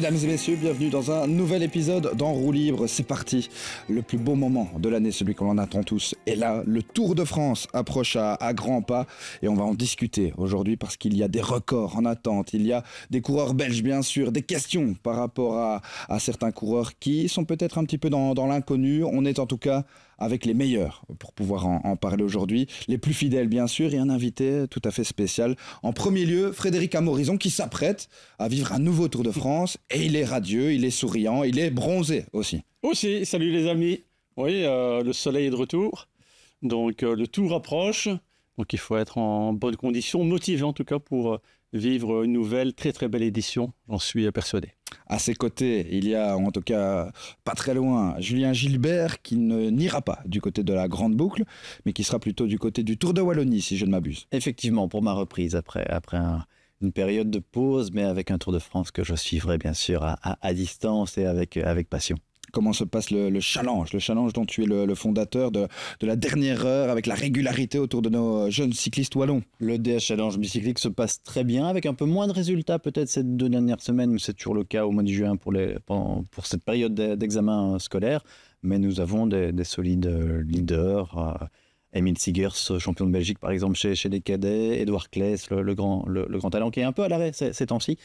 Mesdames et messieurs, bienvenue dans un nouvel épisode d'En Roue Libre. C'est parti. Le plus beau moment de l'année, celui qu'on en attend tous. Et là, le Tour de France approche à, grands pas et on va en discuter aujourd'hui parce qu'il y a des records en attente. Il y a des coureurs belges, bien sûr, des questions par rapport à, certains coureurs qui sont peut-être un petit peu dans l'inconnu. On est en tout cas avec les meilleurs pour pouvoir en, parler aujourd'hui, les plus fidèles bien sûr, et un invité tout à fait spécial. En premier lieu, Frédéric Amorison qui s'apprête à vivre un nouveau Tour de France et il est radieux, il est souriant, il est bronzé aussi. Aussi, salut les amis. Oui, euh, le soleil est de retour, donc euh, le tour approche, donc il faut être en bonne condition, motivé en tout cas pour euh, vivre une nouvelle très très belle édition, j'en suis persuadé. À ses côtés, il y a en tout cas pas très loin Julien Gilbert qui n'ira pas du côté de la Grande Boucle, mais qui sera plutôt du côté du Tour de Wallonie, si je ne m'abuse. Effectivement, pour ma reprise, après, après une période de pause, mais avec un Tour de France que je suivrai bien sûr à, à distance et avec, avec passion comment se passe le, challenge, le challenge dont tu es le, fondateur de, la dernière heure avec la régularité autour de nos jeunes cyclistes wallons. Le DH Challenge bicyclique se passe très bien avec un peu moins de résultats peut-être ces deux dernières semaines, mais c'est toujours le cas au mois de juin pour, pour cette période d'examen scolaire. Mais nous avons des, solides euh, leaders. Euh, Emile Sigers, champion de Belgique par exemple chez, chez les cadets, Edouard Kless, le, grand, le, grand talent qui est un peu à l'arrêt ces temps-ci,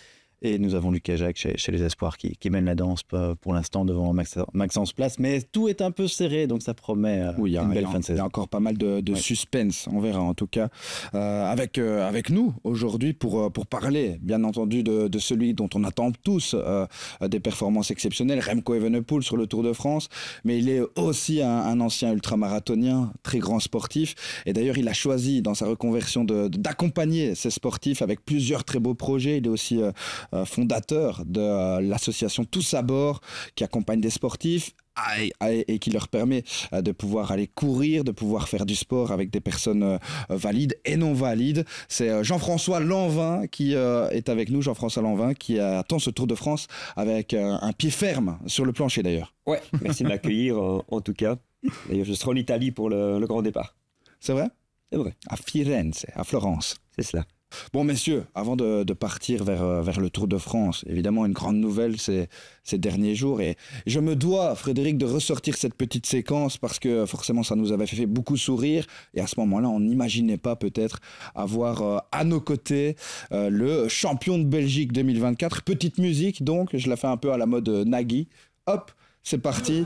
et nous avons Lucas Jacques chez, les Espoirs qui, mène la danse pour, l'instant devant Maxence Place. Mais tout est un peu serré, donc ça promet euh, oui, une belle fin de saison. Il y a encore pas mal de, suspense, on verra en tout cas. Euh, avec, euh, avec nous aujourd'hui pour, pour parler, bien entendu, de, celui dont on attend tous des performances exceptionnelles, Remco Evenepoel sur le Tour de France. Mais il est aussi un, ancien ultramarathonien, très grand sportif. Et d'ailleurs, il a choisi dans sa reconversion d'accompagner ses sportifs avec plusieurs très beaux projets. Il est aussi euh, fondateur de euh, l'association Tous à bord, qui accompagne des sportifs et qui leur permet euh, de pouvoir aller courir, de pouvoir faire du sport avec des personnes valides et non valides. C'est Jean-François Lanvin qui est avec nous, Jean-François Lanvin, qui attend ce Tour de France avec un pied ferme sur le plancher d'ailleurs. Ouais, merci de m'accueillir en, tout cas. D'ailleurs, je serai en Italie pour le, le grand départ. C'est vrai C'est vrai. À Firenze, à Florence. C'est cela. Bon, messieurs, avant de, partir euh, vers, le Tour de France, évidemment, une grande nouvelle ces, ces derniers jours. Et je me dois, Frédéric, de ressortir cette petite séquence parce que forcément, ça nous avait fait beaucoup sourire. Et à ce moment-là, on n'imaginait pas peut-être avoir euh, à nos côtés euh, le champion de Belgique 2024. Petite musique, donc, je la fais un peu à la mode Nagui. Hop, c'est parti.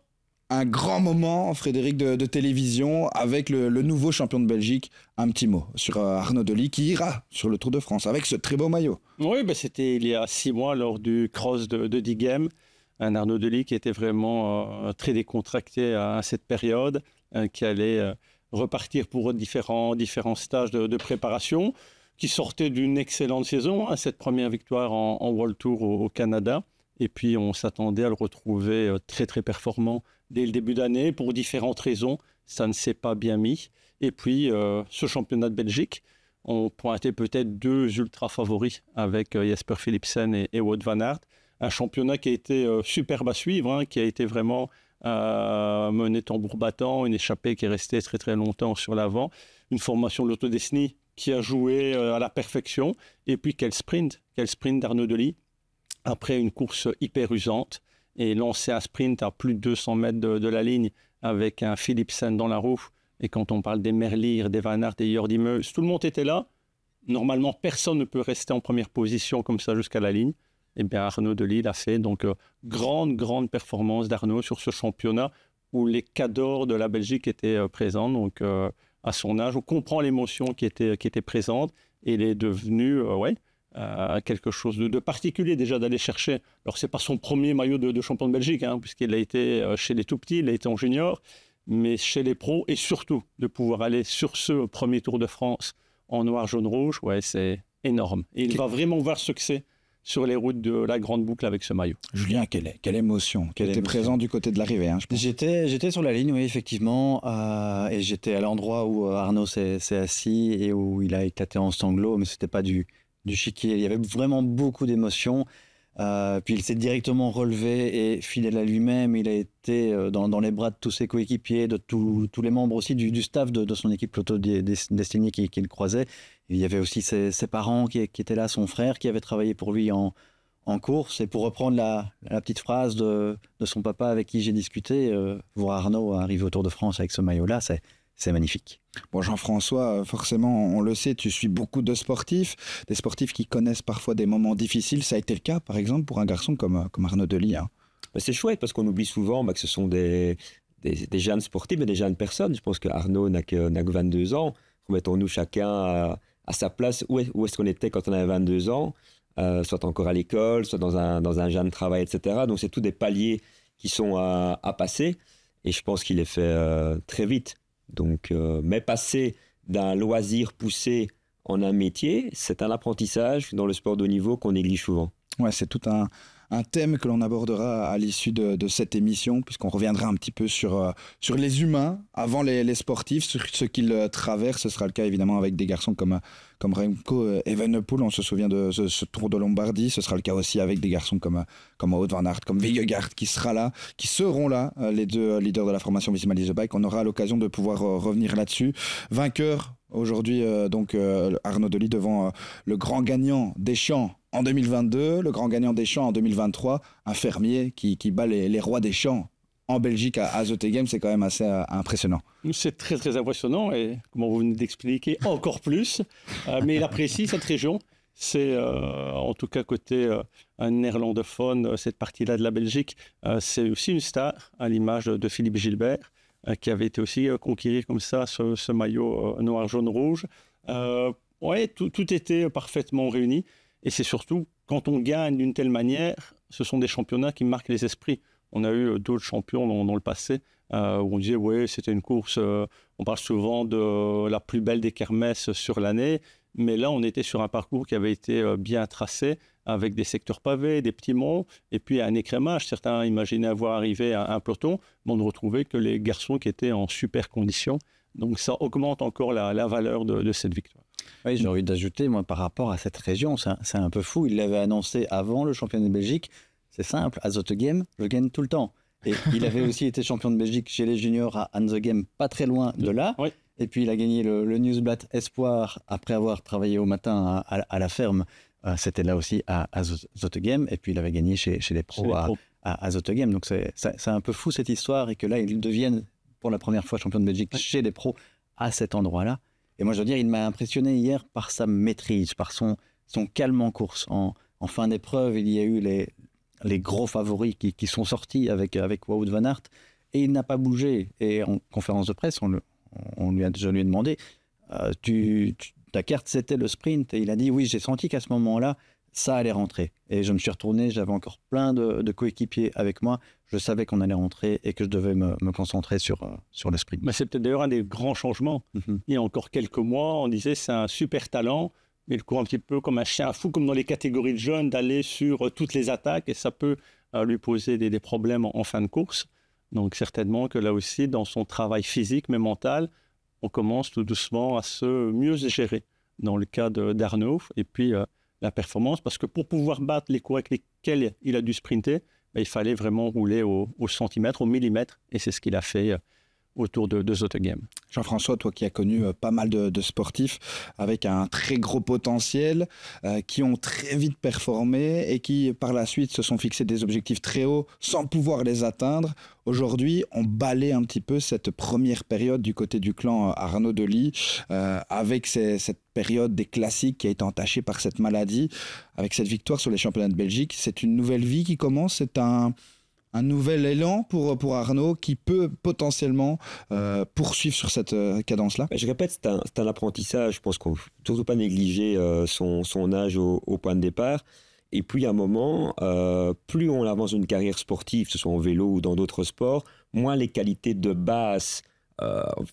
un grand moment, Frédéric, de, télévision avec le, nouveau champion de Belgique. Un petit mot sur euh, Arnaud Delis qui ira sur le Tour de France avec ce très beau maillot. Oui, bah, c'était il y a six mois lors du cross de, de Dighem. Un Arnaud Delis qui était vraiment euh, très décontracté à, cette période, hein, qui allait euh, repartir pour différents, différents stages de, préparation, qui sortait d'une excellente saison, à hein, cette première victoire en, World Tour au, au Canada. Et puis on s'attendait à le retrouver très très performant dès le début d'année. Pour différentes raisons, ça ne s'est pas bien mis. Et puis, euh, ce championnat de Belgique, on pointait peut-être deux ultra favoris avec euh, Jasper Philipsen et, et Wout van Aert. Un championnat qui a été euh, superbe à suivre, hein, qui a été vraiment mené tambour battant, une échappée qui est restée très très longtemps sur l'avant, une formation de Lotto-Dstny qui a joué à la perfection, et puis quel sprint, quel sprint d'Arnaud Delis après une course hyper usante et lancer un sprint à plus de 200 mètres de, la ligne avec un Philipsen dans la roue. Et quand on parle des Merlier, des Van des Jordi Meus, tout le monde était là. Normalement, personne ne peut rester en première position comme ça jusqu'à la ligne. Et eh bien Arnaud Delis l'a fait. Donc, euh, grande, grande performance d'Arnaud sur ce championnat où les cadors de la Belgique étaient euh, présents. Donc, euh, à son âge, on comprend l'émotion qui était, qui était présente. Et il est devenu, ouais, euh, quelque chose de, particulier déjà d'aller chercher. Alors c'est pas son premier maillot de, champion de Belgique, hein, puisqu'il a été euh, chez les tout petits, il a été en junior, mais chez les pros et surtout de pouvoir aller sur ce premier Tour de France en noir, jaune, rouge, ouais, c'est énorme. Et il va vraiment voir ce que c'est sur les routes de la Grande Boucle avec ce maillot. Julien, quelle, quelle émotion. Quelle étais présent du côté de l'arrivée, hein, J'étais, j'étais sur la ligne, oui, effectivement. Euh, et j'étais à l'endroit où Arnaud s'est, assis et où il a éclaté en sanglots, mais c'était pas du du chiquier. Il y avait vraiment beaucoup d'émotions. Euh, puis il s'est directement relevé et fidèle à lui-même, il a été euh, dans, les bras de tous ses coéquipiers, de tous les membres aussi du, staff de, son équipe Lotto Destiny qui, le croisait. Il y avait aussi ses, parents qui, étaient là, son frère qui avait travaillé pour lui en, course. Et pour reprendre la, petite phrase de, son papa avec qui j'ai discuté, euh, voir Arnaud arriver au Tour de France avec ce maillot-là, c'est c'est magnifique. Bon, Jean-François, euh, forcément, on le sait, tu suis beaucoup de sportifs, des sportifs qui connaissent parfois des moments difficiles. Ça a été le cas, par exemple, pour un garçon comme, euh, Arnaud Delis. Hein. Bah, c'est chouette parce qu'on oublie souvent bah, que ce sont des, des, jeunes sportifs, mais des jeunes personnes. Je pense que Arnaud n'a que, 22 ans. Remettons-nous chacun à, sa place. Où est-ce qu'on était quand on avait 22 ans euh, Soit encore à l'école, soit dans un, dans un jeune travail, etc. Donc, c'est tous des paliers qui sont à, passer. Et je pense qu'il est fait très vite. Donc, euh, mais passer d'un loisir poussé en un métier, c'est un apprentissage dans le sport de haut niveau qu'on néglige souvent. Ouais, c'est tout un, un thème que l'on abordera à l'issue de, cette émission, puisqu'on reviendra un petit peu sur, euh, sur les humains avant les, sportifs, sur ce qu'ils euh, traversent. Ce sera le cas évidemment avec des garçons comme, euh, comme Remco Evenepoel, on se souvient de ce, trou Tour de Lombardie. Ce sera le cas aussi avec des garçons comme, comme van Aert, comme Vingegaard, qui sera là, qui seront là, les deux leaders de la formation Visma The Bike. On aura l'occasion de pouvoir revenir là-dessus. Vainqueur Aujourd'hui, donc, Arnaud Delis devant le grand gagnant des champs en 2022, le grand gagnant des champs en 2023, un fermier qui, bat les, rois des champs en Belgique à, à Game, c'est quand même assez euh, impressionnant. C'est très très impressionnant et comme vous venez d'expliquer, encore plus. Euh, mais il apprécie cette région. C'est euh, en tout cas côté néerlandophone, cette partie-là de la Belgique, c'est aussi une star à l'image de Philippe Gilbert qui avait été aussi conquérir comme ça ce, maillot noir, jaune, rouge. Oui, tout était parfaitement réuni. Et c'est surtout, quand on gagne d'une telle manière, ce sont des championnats qui marquent les esprits. On a eu euh, d'autres champions dans, le passé euh, où on disait, oui, c'était une course, euh, on parle souvent de la plus belle des kermesses sur l'année, mais là, on était sur un parcours qui avait été bien tracé, avec des secteurs pavés, des petits monts, et puis un écrémage. Certains imaginaient avoir arrivé à un peloton, mais on ne retrouvait que les garçons qui étaient en super condition. Donc ça augmente encore la, valeur de cette victoire. Oui, j'ai envie d'ajouter, moi, par rapport à cette région, c'est un, un, peu fou. Il l'avait annoncé avant le championnat de Belgique. C'est simple, à The Game, je gagne tout le temps. Et il avait aussi été champion de Belgique chez les juniors à Anzegem, The Game, pas très loin de là. Et puis, il a gagné le, Newsblatt Espoir après avoir travaillé au matin à, à, la ferme. Euh, c'était là aussi à, à Game. Et puis, il avait gagné chez, chez les pros, à, à, Game. Donc, c'est un peu fou cette histoire et que là, il devienne pour la première fois champion de Belgique chez les pros à cet endroit-là. Et moi, je dois dire, il m'a impressionné hier par sa maîtrise, par son, son calme en course. En, fin d'épreuve, il y a eu les, gros favoris qui, sont sortis avec, avec Wout Van Aert et il n'a pas bougé. Et en conférence de presse, on, lui a, déjà lui demandé euh, ta carte, c'était le sprint. Et il a dit Oui, j'ai senti qu'à ce moment-là, ça allait rentrer. Et je me suis retourné, j'avais encore plein de, coéquipiers avec moi. Je savais qu'on allait rentrer et que je devais me, concentrer sur, euh, sur le sprint. Mais c'est peut-être d'ailleurs un des grands changements. Mhm. Il y a encore quelques mois, on disait c'est un super talent, mais il court un petit peu comme un chien fou, comme dans les catégories de jeunes, d'aller sur euh, toutes les attaques et ça peut euh, lui poser des, problèmes en, en, fin de course. Donc certainement que là aussi, dans son travail physique mais mental, on commence tout doucement à se mieux gérer dans le cas d'Arnaud. Et puis la performance, parce que pour pouvoir battre les cours avec lesquels il a dû sprinter, ben, il fallait vraiment rouler au, au centimètre, au millimètre, et c'est ce qu'il a fait euh, autour de, deux Jean-François, toi qui as connu euh, pas mal de, sportifs avec un très gros potentiel, euh, qui ont très vite performé et qui par la suite se sont fixés des objectifs très hauts sans pouvoir les atteindre, aujourd'hui on balaye un petit peu cette première période du côté du clan euh, Arnaud Delis avec cette période des classiques qui a été entachée par cette maladie, avec cette victoire sur les championnats de Belgique. C'est une nouvelle vie qui commence, c'est un un nouvel élan pour, pour Arnaud qui peut potentiellement euh, poursuivre sur cette euh, cadence-là bah, Je répète, c'est un, un, apprentissage. Je pense qu'on ne faut pas négliger euh, son, âge au, point de départ. Et puis, à un moment, plus on avance dans une carrière sportive, que ce soit en vélo ou dans d'autres sports, moins les qualités de base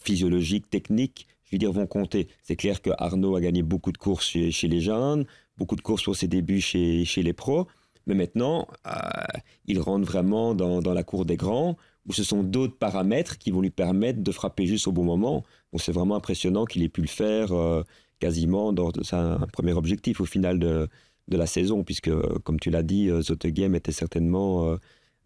physiologiques, techniques, je veux dire, vont compter. C'est clair que Arnaud a gagné beaucoup de courses chez, les jeunes, beaucoup de courses pour ses débuts chez, chez les pros. Mais maintenant, euh, il rentre vraiment dans, la cour des grands où ce sont d'autres paramètres qui vont lui permettre de frapper juste au bon moment. Donc c'est vraiment impressionnant qu'il ait pu le faire euh, quasiment dans un premier objectif au final de, la saison, puisque euh, comme tu l'as dit, game était certainement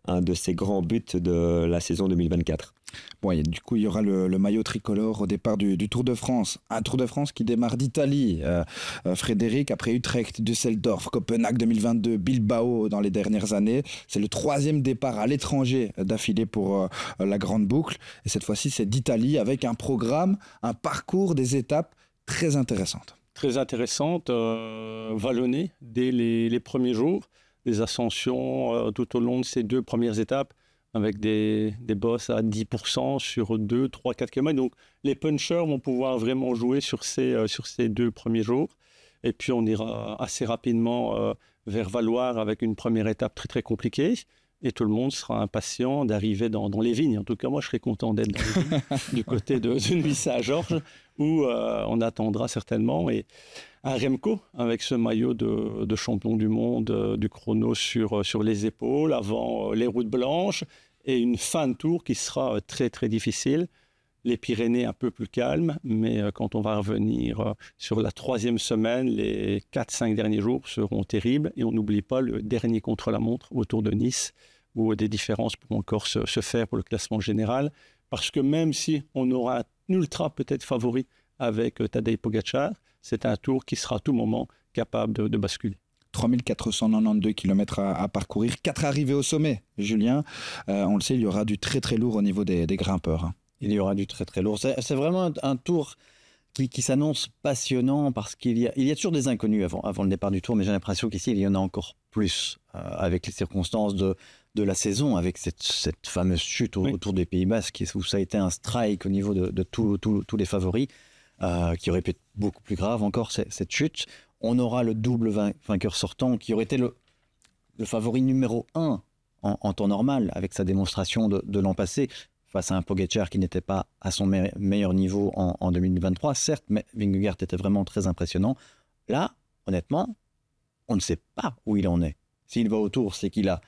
un de ses grands buts de la saison 2024. Bon, du coup, il y aura le, maillot tricolore au départ du, Tour de France. Un Tour de France qui démarre d'Italie. Euh, euh, Frédéric, après Utrecht, Düsseldorf, Copenhague 2022, Bilbao dans les dernières années. C'est le troisième départ à l'étranger d'affilée pour euh, la Grande Boucle. Et cette fois-ci, c'est d'Italie avec un programme, un parcours, des étapes très intéressantes. Très intéressantes, vallonnées dès les premiers jours des ascensions euh, tout au long de ces deux premières étapes avec des, des bosses à 10% sur 2, 3, 4 km. Donc les punchers vont pouvoir vraiment jouer sur ces, euh, sur ces deux premiers jours. Et puis on ira assez rapidement euh, vers Valoir avec une première étape très très compliquée et tout le monde sera impatient d'arriver dans, les vignes. En tout cas, moi, je serai content d'être du côté de, de à Georges, où euh, on attendra certainement. Et un Remco avec ce maillot de, champion du monde euh, du chrono sur, euh, sur les épaules, avant les routes blanches, et une fin de tour qui sera très, très difficile. Les Pyrénées un peu plus calmes, mais quand on va revenir sur la troisième semaine, les 4-5 derniers jours seront terribles. Et on n'oublie pas le dernier contre-la-montre autour de Nice, où des différences pour encore se, se, faire pour le classement général. Parce que même si on aura un ultra peut-être favori avec euh, Tadej Pogacar, c'est un tour qui sera à tout moment capable de, basculer. 3492 km à, à, parcourir, 4 arrivées au sommet, Julien. Euh, on le sait, il y aura du très très lourd au niveau des, grimpeurs. Hein. Il y aura du très très lourd. C'est vraiment un, tour qui, s'annonce passionnant parce qu'il y, a, il y a toujours des inconnus avant, le départ du tour, mais j'ai l'impression qu'ici, il y en a encore plus euh, avec les circonstances de de la saison avec cette, fameuse chute au, autour des Pays bas où ça a été un strike au niveau de, tous les favoris euh, qui aurait pu être beaucoup plus grave encore cette chute. On aura le double vainqueur sortant qui aurait été le, le favori numéro 1 en, temps normal avec sa démonstration de, l'an passé face à un Pogacar qui n'était pas à son meilleur niveau en, 2023, certes, mais Vingegaard était vraiment très impressionnant. Là, honnêtement, on ne sait pas où il en est. S'il va au tour, c'est qu'il a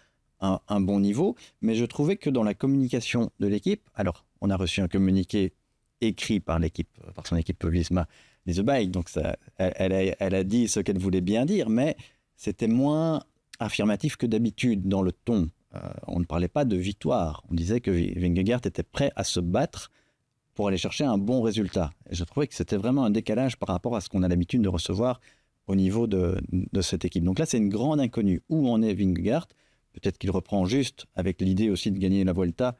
un, bon niveau, mais je trouvais que dans la communication de l'équipe, alors on a reçu un communiqué écrit par l'équipe, euh, par son équipe Visma des The Bike, donc ça, elle, a, dit ce qu'elle voulait bien dire, mais c'était moins affirmatif que d'habitude dans le ton. Euh, on ne parlait pas de victoire, on disait que Vingegaard était prêt à se battre pour aller chercher un bon résultat. Et je trouvais que c'était vraiment un décalage par rapport à ce qu'on a l'habitude de recevoir au niveau de, de, cette équipe. Donc là, c'est une grande inconnue. Où en est Vingegaard Peut-être qu'il reprend juste avec l'idée aussi de gagner la Vuelta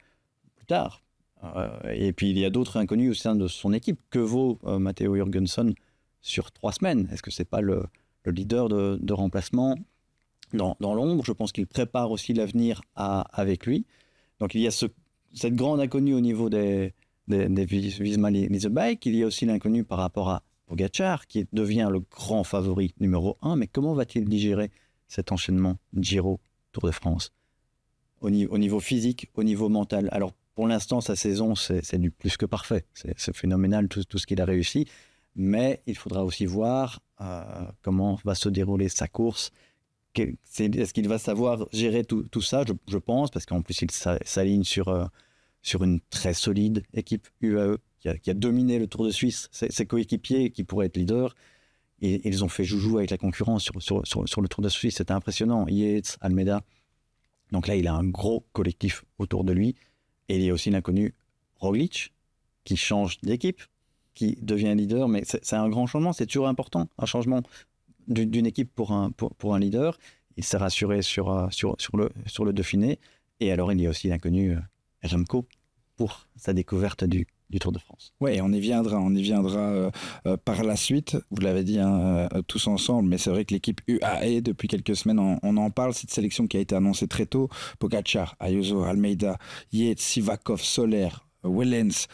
plus tard. Euh, et puis il y a d'autres inconnus au sein de son équipe. Que vaut euh, Matteo Jürgensen sur trois semaines Est-ce que ce n'est pas le, leader de, remplacement dans, l'ombre Je pense qu'il prépare aussi l'avenir avec lui. Donc il y a cette grande inconnue au niveau des, des, des Bike. Il y a aussi l'inconnu par rapport à Pogachar, qui devient le grand favori numéro un. Mais comment va-t-il digérer cet enchaînement Giro Tour de France au, niveau physique, au niveau mental. Alors pour l'instant, sa saison, c'est du plus que parfait. C'est phénoménal tout, ce qu'il a réussi. Mais il faudra aussi voir euh, comment va se dérouler sa course. Est-ce qu'il va savoir gérer tout, ça je, pense, parce qu'en plus, il s'aligne sur, euh, sur une très solide équipe UAE qui a, dominé le Tour de Suisse. ses coéquipiers, qui pourraient être leaders, ils ont fait joujou avec la concurrence sur, le Tour de Suisse. C'était impressionnant. Yates, Almeida. Donc là, il a un gros collectif autour de lui. Et il y a aussi l'inconnu Roglic, qui change d'équipe, qui devient leader. Mais c'est un grand changement. C'est toujours important, un changement d'une équipe pour un, pour, un leader. Il s'est rassuré sur, euh, sur, sur, le, sur le Dauphiné. Et alors, il y a aussi l'inconnu euh, Remco pour sa découverte du du Tour de France. Oui, on y viendra, on y viendra euh, euh, par la suite. Vous l'avez dit hein, euh, tous ensemble, mais c'est vrai que l'équipe UAE, depuis quelques semaines, on, en parle, cette sélection qui a été annoncée très tôt. Pogacar, Ayuso, Almeida, Yates, Sivakov, Soler, Wellens,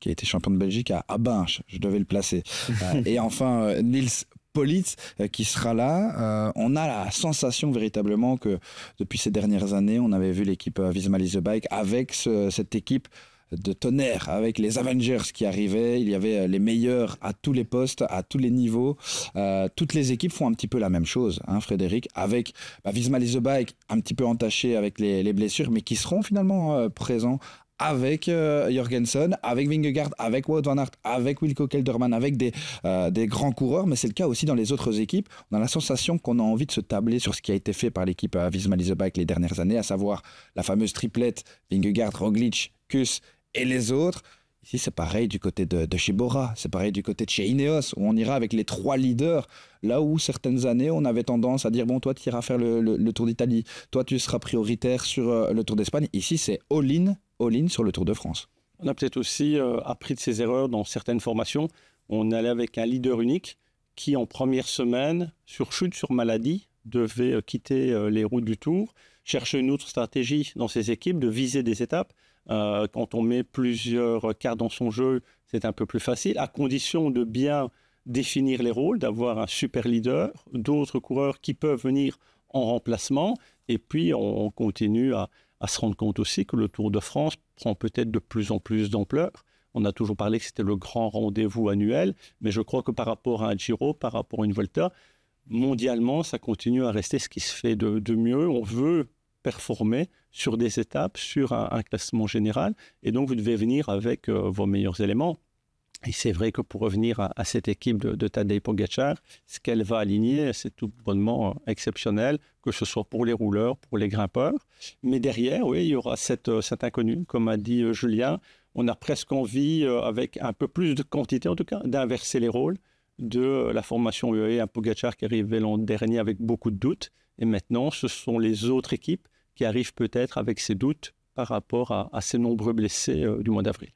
qui a été champion de Belgique à Abinche, je devais le placer. et enfin, Nils Politz qui sera là. on a la sensation véritablement que depuis ces dernières années, on avait vu l'équipe Visma Bike avec cette équipe de tonnerre avec les Avengers qui arrivaient. Il y avait euh, les meilleurs à tous les postes, à tous les niveaux. Euh, toutes les équipes font un petit peu la même chose, hein, Frédéric, avec bah, Visma Bike un petit peu entaché avec les, blessures, mais qui seront finalement euh, présents avec Jorgensen, avec Vingegaard, avec Wout van Aert, avec Wilco Kelderman, avec des, des grands coureurs, mais c'est le cas aussi dans les autres équipes. On a la sensation qu'on a envie de se tabler sur ce qui a été fait par l'équipe à Bike les dernières années, à savoir la fameuse triplette Vingegaard, Roglic, Kuss et les autres. Ici, c'est pareil du côté de, de chez Bora, c'est pareil du côté de chez Ineos, où on ira avec les trois leaders, là où certaines années, on avait tendance à dire, bon, toi, tu iras faire le, Tour d'Italie, toi, tu seras prioritaire sur euh, le Tour d'Espagne. Ici, c'est all-in, all-in sur le Tour de France. On a peut-être aussi euh, appris de ces erreurs dans certaines formations. On allait avec un leader unique qui, en première semaine, sur chute, sur maladie, devait euh, quitter les routes du Tour, chercher une autre stratégie dans ses équipes, de viser des étapes. Euh, quand on met plusieurs cartes dans son jeu, c'est un peu plus facile, à condition de bien définir les rôles, d'avoir un super leader, d'autres coureurs qui peuvent venir en remplacement. Et puis, on continue à, se rendre compte aussi que le Tour de France prend peut-être de plus en plus d'ampleur. On a toujours parlé que c'était le grand rendez-vous annuel, mais je crois que par rapport à un Giro, par rapport à une Volta, mondialement, ça continue à rester ce qui se fait de, de mieux. On veut performer sur des étapes, sur un, classement général. Et donc, vous devez venir avec euh, vos meilleurs éléments. Et c'est vrai que pour revenir à, cette équipe de, de Tadej Pogacar, ce qu'elle va aligner, c'est tout bonnement euh, exceptionnel, que ce soit pour les rouleurs, pour les grimpeurs. Mais derrière, oui, il y aura cette, euh, cette inconnue, comme a dit Julien. On a presque envie, avec un peu plus de quantité en tout cas, d'inverser les rôles de la formation UAE à Pogacar qui arrivait l'an dernier avec beaucoup de doutes. Et maintenant, ce sont les autres équipes qui arrive peut-être avec ses doutes par rapport à, ces nombreux blessés euh, du mois d'avril.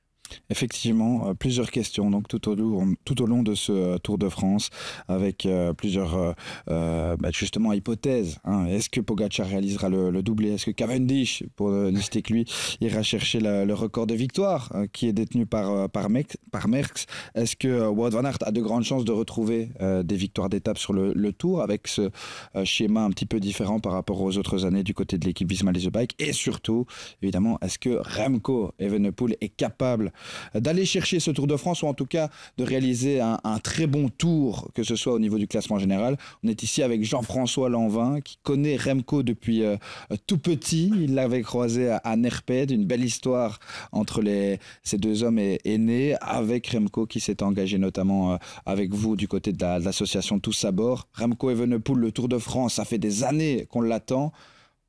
Effectivement, euh, plusieurs questions donc tout au, long, tout au long de ce euh, Tour de France avec euh, plusieurs bah, justement hypothèses. Hein. Est-ce que Pogacar réalisera le, doublé Est-ce que Cavendish, pour ne que lui, ira chercher le record de victoire hein, qui est détenu par, par, Merckx Est-ce que Wout van Aert a de grandes chances de retrouver des victoires d'étape sur le, Tour avec ce schéma un petit peu différent par rapport aux autres années du côté de l'équipe Visma Bike Et surtout, évidemment, est-ce que Remco Evenepoel est capable d'aller chercher ce Tour de France ou en tout cas de réaliser un, très bon tour, que ce soit au niveau du classement général. On est ici avec Jean-François Lanvin qui connaît Remco depuis euh, tout petit. Il l'avait croisé à, à, Une belle histoire entre ces deux hommes est, avec Remco qui s'est engagé notamment euh, avec vous du côté de l'association Tous à bord. Remco Evenepoel, le Tour de France, ça fait des années qu'on l'attend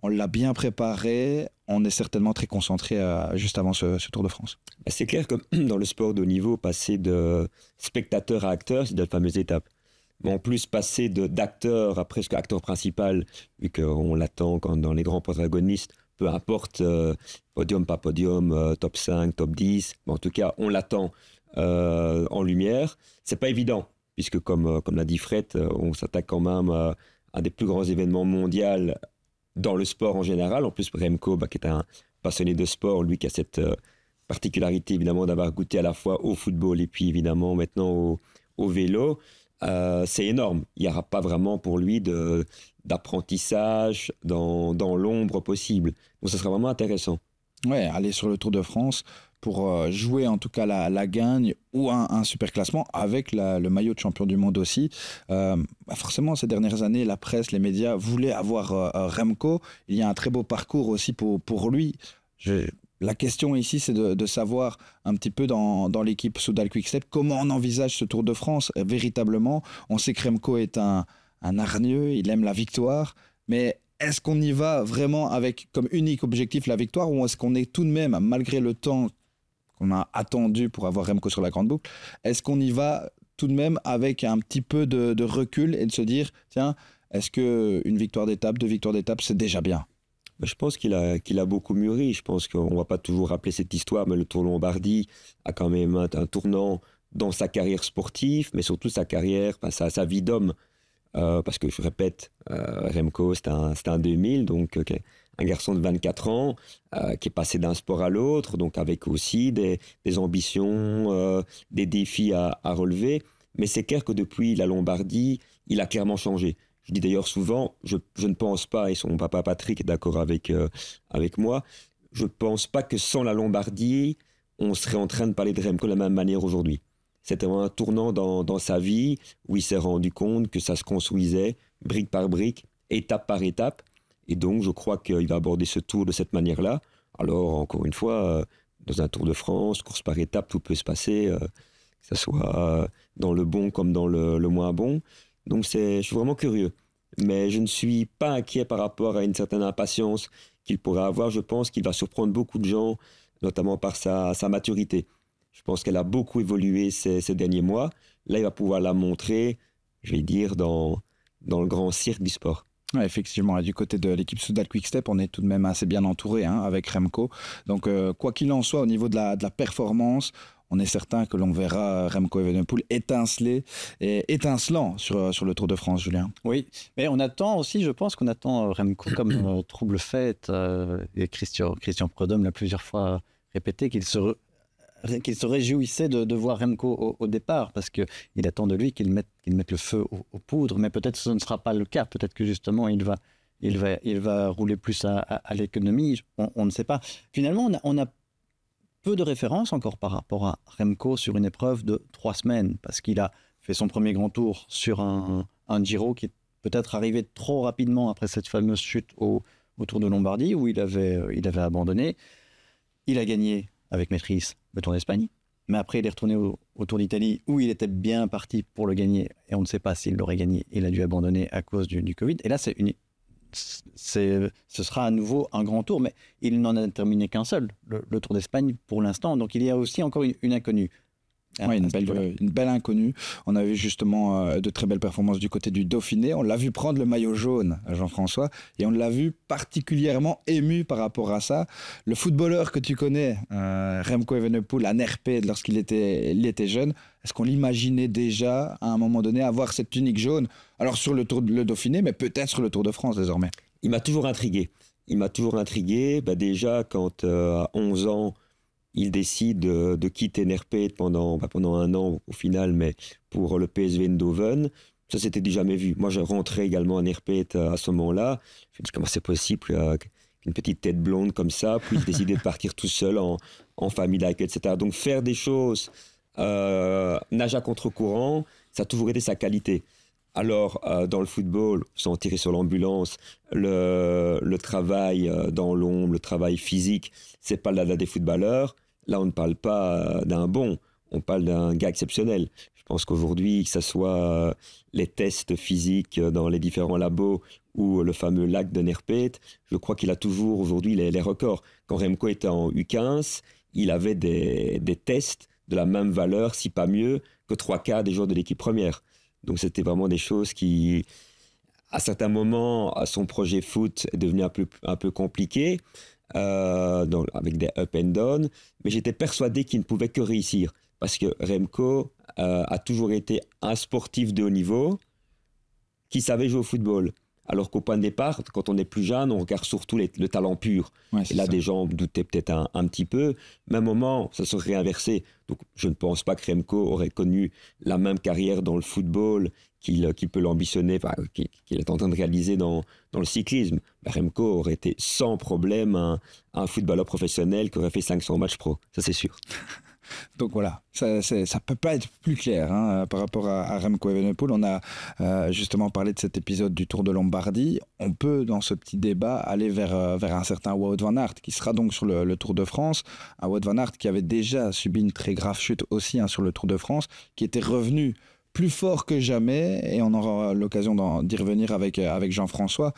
on l'a bien préparé, on est certainement très concentré euh, juste avant ce, Tour de France. Bah, c'est clair que dans le sport de niveau, passer de spectateur à acteur, c'est de fameuse étape. Mais en plus, passer d'acteur à presque acteur principal, vu qu'on l'attend dans les grands protagonistes, peu importe, euh, podium, pas podium, euh, top 5, top 10, en tout cas, on l'attend en lumière. C'est pas évident, puisque comme, comme l'a dit Fred, on s'attaque quand même à des plus grands événements mondiaux dans le sport en général. En plus, Remco, bah, qui est un passionné de sport, lui qui a cette euh, particularité évidemment d'avoir goûté à la fois au football et puis évidemment maintenant au, vélo, euh, c'est énorme. Il n'y aura pas vraiment pour lui d'apprentissage dans, dans l'ombre possible. Donc, ça sera vraiment intéressant. Ouais, aller sur le Tour de France, pour euh, jouer en tout cas la, la gagne ou un, un, super classement avec le maillot de champion du monde aussi. Euh, bah, forcément, ces dernières années, la presse, les médias voulaient avoir euh, Remco. Il y a un très beau parcours aussi pour, pour lui. La question ici, c'est de, de, savoir un petit peu dans, dans l'équipe Soudal Quickstep comment on envisage ce Tour de France véritablement. On sait que Remco est un, un hargneux, il aime la victoire, mais est-ce qu'on y va vraiment avec comme unique objectif la victoire ou est-ce qu'on est tout de même, malgré le temps qu'on a attendu pour avoir Remco sur la grande boucle, est-ce qu'on y va tout de même avec un petit peu de, recul et de se dire, tiens, est-ce que une victoire d'étape, deux victoires d'étape, c'est déjà bien je pense qu'il a, a beaucoup mûri. Je pense qu'on ne va pas toujours rappeler cette histoire, mais le Tour Lombardie a quand même un, tournant dans sa carrière sportive, mais surtout sa carrière, sa, sa, vie d'homme. Euh, parce que je répète, euh, Remco, c'est un, 2000, donc un garçon de 24 ans euh, qui est passé d'un sport à l'autre, donc avec aussi des, ambitions, euh, des défis à, relever. Mais c'est clair que depuis la Lombardie, il a clairement changé. Je dis d'ailleurs souvent, je, ne pense pas, et son papa Patrick est d'accord avec, euh, avec moi, je ne pense pas que sans la Lombardie, on serait en train de parler de Remco de la même manière aujourd'hui. C'était un tournant dans, dans sa vie où il s'est rendu compte que ça se construisait brique par brique, étape par étape. Et donc, je crois qu'il va aborder ce tour de cette manière-là. Alors, encore une fois, euh, dans un Tour de France, course par étapes, tout peut se passer, euh, que ce soit euh, dans le bon comme dans le, moins bon. Donc, je suis vraiment curieux. Mais je ne suis pas inquiet par rapport à une certaine impatience qu'il pourrait avoir. Je pense qu'il va surprendre beaucoup de gens, notamment par sa, maturité. Je pense qu'elle a beaucoup évolué ces, ces, derniers mois. Là, il va pouvoir la montrer, je vais dire, dans, dans le grand cirque du sport effectivement, du côté de l'équipe Soudal Quickstep, on est tout de même assez bien entouré hein, avec Remco. Donc, euh, quoi qu'il en soit, au niveau de la, performance, on est certain que l'on verra Remco Evenepoel étinceler et étincelant sur, sur le Tour de France, Julien. Oui, mais on attend aussi, je pense qu'on attend Remco comme euh, trouble fête. Euh, et Christian, Christian Prodhomme l'a plusieurs fois répété qu'il se, qu'il se réjouissait de, voir Remco au, départ, parce qu'il attend de lui qu'il mette, mette le feu aux, poudres, mais peut-être ce ne sera pas le cas, peut-être que justement il va, il va, il va rouler plus à, l'économie, on, ne sait pas. Finalement, on a, peu de références encore par rapport à Remco sur une épreuve de trois semaines, parce qu'il a fait son premier grand tour sur un, un Giro qui est peut-être arrivé trop rapidement après cette fameuse chute autour au de Lombardie, où il avait, euh, il avait abandonné. Il a gagné avec Maîtrise le Tour d'Espagne. Mais après, il est retourné au, Tour d'Italie où il était bien parti pour le gagner et on ne sait pas s'il l'aurait gagné. Il a dû abandonner à cause du, du Covid. Et là, c'est ce sera à nouveau un grand tour, mais il n'en a terminé qu'un seul, le, Tour d'Espagne pour l'instant. Donc il y a aussi encore une inconnue. Ah, ouais, euh, une, belle, inconnue. On avait justement euh, de très belles performances du côté du Dauphiné. On l'a vu prendre le maillot jaune Jean-François et on l'a vu particulièrement ému par rapport à ça. Le footballeur que tu connais, euh, Remco Evenepoel, à NRP lorsqu'il était, jeune, est-ce qu'on l'imaginait déjà à un moment donné avoir cette tunique jaune Alors sur le Tour le Dauphiné, mais peut-être sur le Tour de France désormais. Il m'a toujours intrigué. Il m'a toujours intrigué. Bah, déjà, quand à 11 ans, il décide de quitter NRP pendant, bah, pendant un an au final, mais pour le PSV Eindhoven. Ça, c'était déjà jamais vu. Moi, je rentrais également en NRP euh, à ce moment-là. Je me dit comment c'est possible euh, qu'une petite tête blonde comme ça puisse décider de partir tout seul en, en famille, etc. Donc, faire des choses, euh, nager contre-courant, ça a toujours été sa qualité. Alors, euh, dans le football, sans tirer sur l'ambulance, le, travail euh, dans l'ombre, le travail physique, n'est pas le dada des footballeurs. Là, on ne parle pas euh, d'un bon, on parle d'un gars exceptionnel. Je pense qu'aujourd'hui, que ce soit les tests physiques dans les différents labos ou le fameux lac de Nerpet, je crois qu'il a toujours aujourd'hui les, records. Quand Remco était en U15, il avait des, des tests de la même valeur, si pas mieux, que 3K des joueurs de l'équipe première. Donc c'était vraiment des choses qui, à certains moments, son projet foot est devenu un peu, compliqué, euh, avec des up and down, mais j'étais persuadé qu'il ne pouvait que réussir, parce que Remco euh, a toujours été un sportif de haut niveau qui savait jouer au football. Alors qu'au point de départ, quand on est plus jeune, on regarde surtout le talent pur. et là, des gens doutaient peut-être un, petit peu. Mais un moment, ça serait inversé. Donc, je ne pense pas que Remco aurait connu la même carrière dans le football qu'il peut l'ambitionner, qu'il est en train de réaliser dans, le cyclisme. Remco aurait été sans problème un footballeur professionnel qui aurait fait 500 matchs pro. Ça, c'est sûr. Donc voilà, ça ne peut pas être plus clair hein, par rapport à, Remco Evenepoel. On a euh, justement parlé de cet épisode du Tour de Lombardie. On peut, dans ce petit débat, aller vers, euh, vers un certain Wout van Aert, qui sera donc sur le, Tour de France. Un Wout van Aert qui avait déjà subi une très grave chute aussi hein, sur le Tour de France, qui était revenu plus fort que jamais, et on aura l'occasion d'y revenir avec, euh, avec Jean-François.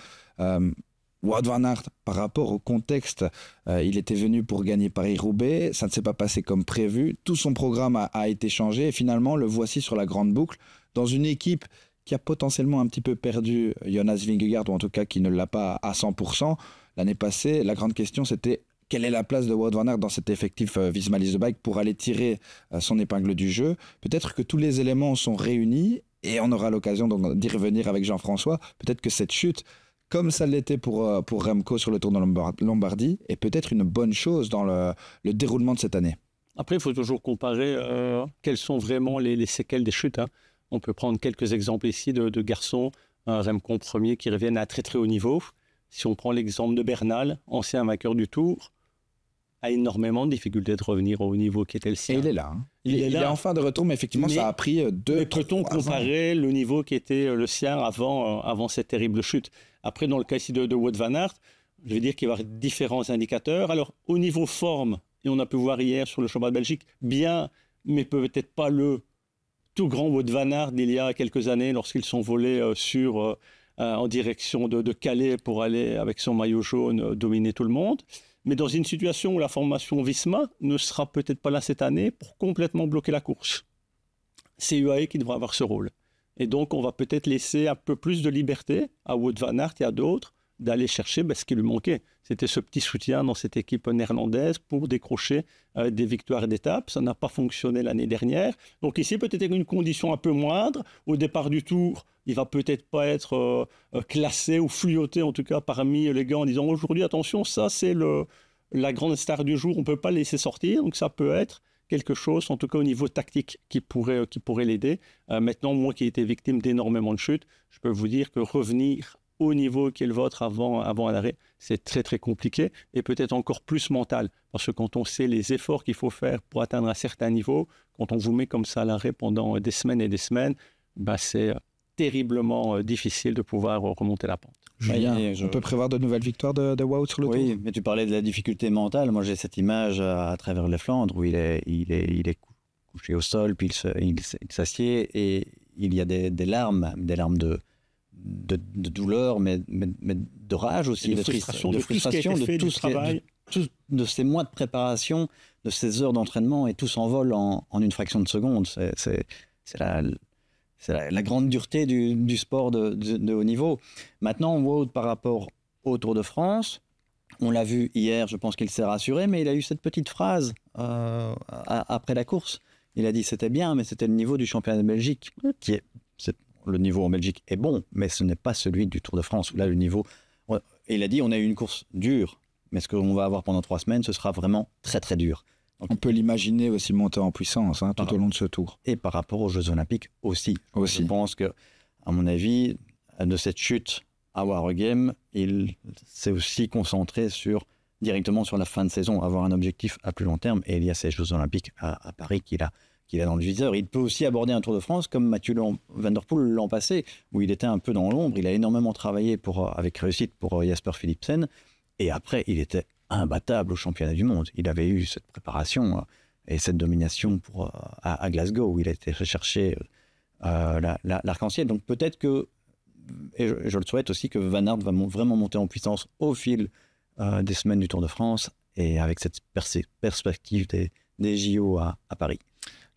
Wout van Aert, par rapport au contexte, euh, il était venu pour gagner Paris-Roubaix, ça ne s'est pas passé comme prévu, tout son programme a, été changé et finalement le voici sur la grande boucle dans une équipe qui a potentiellement un petit peu perdu Jonas Vingegaard ou en tout cas qui ne l'a pas à 100%. L'année passée, la grande question c'était quelle est la place de Wout van Aert dans cet effectif euh, the Bike pour aller tirer euh, son épingle du jeu Peut-être que tous les éléments sont réunis et on aura l'occasion d'y revenir avec Jean-François. Peut-être que cette chute comme ça l'était pour, euh, pour Remco sur le Tour de Lombardie, est peut-être une bonne chose dans le, déroulement de cette année. Après, il faut toujours comparer euh, quelles sont vraiment les, séquelles des chutes. Hein. On peut prendre quelques exemples ici de, garçons, Remco premier qui reviennent à très très haut niveau. Si on prend l'exemple de Bernal, ancien vainqueur du Tour, a énormément de difficultés de revenir au niveau qui était le sien. il est là. Hein. Il, est, en fin de retour, mais effectivement, ça a pris euh, deux. Mais peut-on comparer le niveau qui était euh, le sien avant, avant cette terrible chute après, dans le cas ici de, Wout Van Aert, je vais dire qu'il va y avoir différents indicateurs. Alors, au niveau forme, et on a pu voir hier sur le championnat de Belgique, bien, mais peut-être pas le tout grand Wout Van Aert d'il y a quelques années lorsqu'ils sont volés euh, sur, euh, euh, en direction de, Calais pour aller, avec son maillot jaune, dominer tout le monde. Mais dans une situation où la formation Visma ne sera peut-être pas là cette année pour complètement bloquer la course. C'est UAE qui devra avoir ce rôle. Et donc, on va peut-être laisser un peu plus de liberté à Wood Van Aert et à d'autres d'aller chercher ben, ce qui lui manquait. C'était ce petit soutien dans cette équipe néerlandaise pour décrocher euh, des victoires d'étape. Ça n'a pas fonctionné l'année dernière. Donc ici, peut-être une condition un peu moindre. Au départ du tour, il va peut-être pas être euh, euh, classé ou fluoté, en tout cas, parmi les gars en disant aujourd'hui, attention, ça c'est le, la grande star du jour, on ne peut pas laisser sortir. Donc ça peut être quelque chose, en tout cas au niveau tactique, qui pourrait, euh, qui pourrait l'aider. Euh, maintenant, moi qui ai été victime d'énormément de chutes, je peux vous dire que revenir au niveau qui est le vôtre avant, avant l'arrêt, c'est très très compliqué et peut-être encore plus mental parce que quand on sait les efforts qu'il faut faire pour atteindre un certain niveau, quand on vous met comme ça à l'arrêt pendant des semaines et des semaines, bah c'est euh, terriblement euh, difficile de pouvoir euh, remonter la pente. Bah, je... on peut prévoir de nouvelles victoires de, de Wout sur le oui, Oui, mais tu parlais de la difficulté mentale. Moi, j'ai cette image euh, à, travers les Flandres où il est, il est, il est couché au sol, puis il s'assied et il y a des, larmes, des larmes de, de, douleur, mais, de rage aussi, de, frustration, de, frustration, de tout ce travail. de ces mois de préparation, de ces heures d'entraînement, et tout s'envole en, en, une fraction de seconde. C'est la, c'est la, grande dureté du, sport de, haut niveau. Maintenant, on voit par rapport au Tour de France, on l'a vu hier, je pense qu'il s'est rassuré, mais il a eu cette petite phrase euh, après la course. Il a dit c'était bien, mais c'était le niveau du championnat de Belgique. Qui est, le niveau en Belgique est bon, mais ce n'est pas celui du Tour de France, là, le niveau. Il a dit on a eu une course dure, mais ce qu'on va avoir pendant trois semaines, ce sera vraiment très très dur. On peut l'imaginer aussi monter en puissance hein, tout au long de ce tour. Et par rapport aux Jeux Olympiques aussi. Je pense que, à mon avis, de cette chute à Wargame, il s'est aussi concentré sur directement sur la fin de saison, avoir un objectif à plus long terme. Et il y a ces Jeux Olympiques à, Paris qu'il a, qu'il a dans le viseur. Il peut aussi aborder un Tour de France comme Mathieu Van Der Poel l'an passé, où il était un peu dans l'ombre. Il a énormément travaillé pour, avec réussite pour euh, Jasper Philipsen. Et après, il était imbattable au championnat du monde. Il avait eu cette préparation euh, et cette domination pour, euh, à, Glasgow, où il a été recherché euh, l'arc-en-ciel. Donc peut-être que, et je, le souhaite aussi, que Van Aert va vraiment monter en puissance au fil des semaines du Tour de France et avec cette perspective des, des JO à Paris.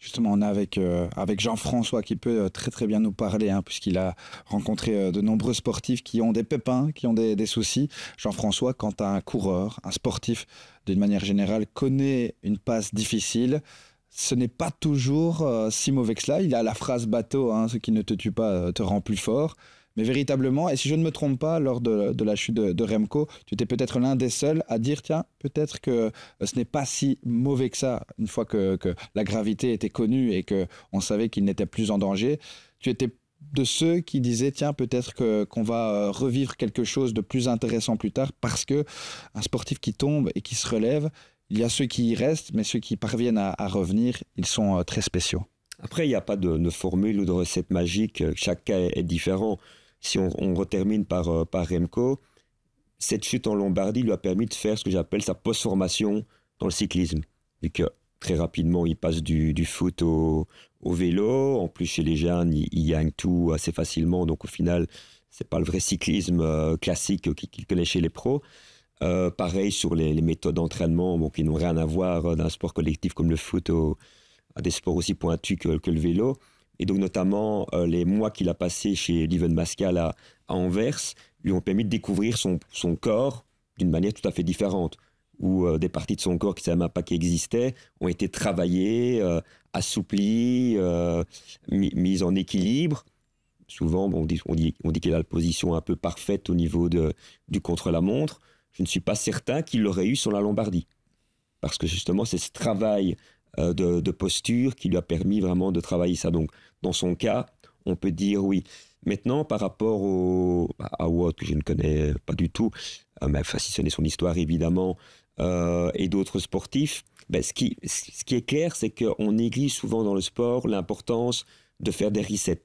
Justement, on est euh, avec, Jean-François qui peut euh, très très bien nous parler, hein, puisqu'il a rencontré euh, de nombreux sportifs qui ont des pépins, qui ont des, soucis. Jean-François, quand un coureur, un sportif, d'une manière générale, connaît une passe difficile, ce n'est pas toujours si mauvais que cela. Il a la phrase bateau, hein, ce qui ne te tue pas te rend plus fort. Mais véritablement, et si je ne me trompe pas, lors de, la chute de, Remco, tu étais peut-être l'un des seuls à dire tiens, peut-être que euh, ce n'est pas si mauvais que ça, une fois que, que la gravité était connue et que on savait qu'il n'était plus en danger. Tu étais de ceux qui disaient tiens peut-être que qu'on va euh, revivre quelque chose de plus intéressant plus tard parce que un sportif qui tombe et qui se relève il y a ceux qui y restent mais ceux qui parviennent à, revenir ils sont euh, très spéciaux après il n'y a pas de, formule ou de recette magique chaque cas est différent si on, on retermine par, euh, par Remco, cette chute en Lombardie lui a permis de faire ce que j'appelle sa post-formation dans le cyclisme. Vu que très rapidement, il passe du, foot au, vélo. En plus, chez les jeunes, il, il gagne tout assez facilement. Donc, au final, c'est pas le vrai cyclisme euh, classique qu'il connaît chez les pros. Euh, pareil sur les, méthodes d'entraînement qui n'ont rien à voir d'un sport collectif comme le foot à des sports aussi pointus que le vélo. Et donc, notamment, euh, les mois qu'il a passés chez Liven Mascal à, Anvers lui ont permis de découvrir son, corps d'une manière tout à fait différente, où euh, des parties de son corps qui ne même pas qui existait ont été travaillées, euh, assouplies, mises en équilibre. Souvent, on dit, qu'il a la position un peu parfaite au niveau du contre-la-montre. Je ne suis pas certain qu'il l'aurait eu sur la Lombardie. Parce que justement, c'est ce travail de, de, posture qui lui a permis vraiment de travailler ça. Donc, dans son cas, on peut dire oui. Maintenant, par rapport à Watt, que je ne connais pas du tout, euh, mais si ce n'est son histoire évidemment, euh, et d'autres sportifs, ben, ce, qui, ce qui est clair, c'est qu'on néglige souvent dans le sport l'importance de faire des resets.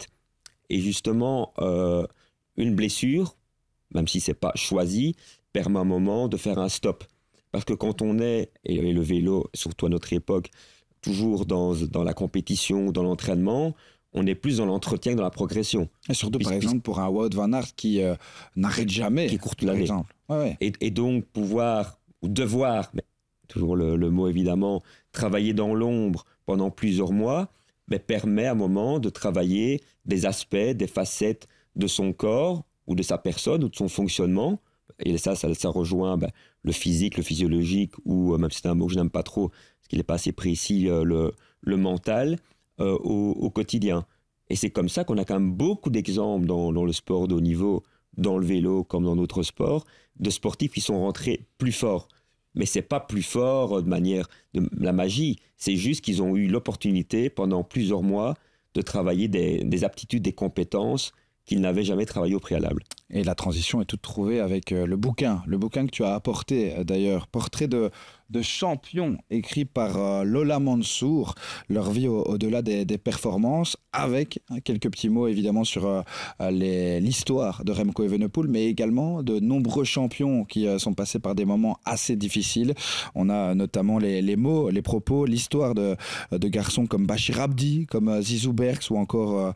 Et justement, euh, une blessure, même si n'est pas choisi, permet à un moment de faire un stop. Parce que quand on est, et le vélo, surtout à notre époque, toujours dans, dans la compétition, dans l'entraînement, on est plus dans l'entretien que dans la progression. Et surtout, par exemple, pour un Wout Van Aert qui euh, n'arrête jamais. Qui court toute l'année. et, donc, pouvoir, ou devoir, toujours le, mot évidemment, travailler dans l'ombre pendant plusieurs mois, mais permet à un moment de travailler des aspects, des facettes de son corps ou de sa personne ou de son fonctionnement. Et ça, ça, rejoint ben, le physique, le physiologique, ou euh, même si c'est un mot que je n'aime pas trop, parce qu'il n'est pas assez précis, euh, le, le mental. Euh, au, quotidien. Et c'est comme ça qu'on a quand même beaucoup d'exemples dans, le sport de haut niveau, dans le vélo comme dans d'autres sports, de sportifs qui sont rentrés plus forts. Mais c'est pas plus fort de manière de la magie, c'est juste qu'ils ont eu l'opportunité pendant plusieurs mois de travailler des, des aptitudes, des compétences qu'ils n'avaient jamais travaillées au préalable. Et la transition est toute trouvée avec euh, le bouquin, le bouquin que tu as apporté euh, d'ailleurs, Portrait de, de champion, écrit par euh, Lola Mansour, leur vie au-delà des, des, performances, avec hein, quelques petits mots évidemment sur l'histoire de Remco Evenepoel, mais également de nombreux champions qui sont passés par des moments assez difficiles. On a notamment les, les mots, les propos, l'histoire de, de, garçons comme Bachir Abdi, comme Zizou Berks ou encore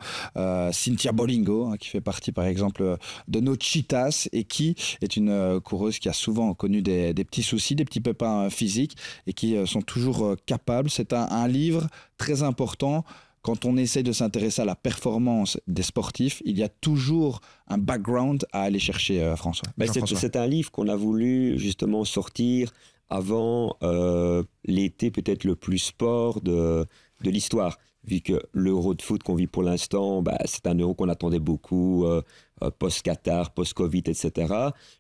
Cynthia Bolingo, hein, qui fait partie par exemple de nos et qui est une euh, coureuse qui a souvent connu des, petits soucis, des petits pépins euh, physiques et qui euh, sont toujours capables. C'est un, livre très important quand on essaie de s'intéresser à la performance des sportifs, il y a toujours un background à aller chercher, François. Ben, c'est un livre qu'on a voulu justement sortir avant l'été peut-être le plus sport de, de l'histoire vu que l'euro de foot qu'on vit pour l'instant, bah, c'est un euro qu'on attendait beaucoup, euh, euh, post-Qatar, post-Covid, etc.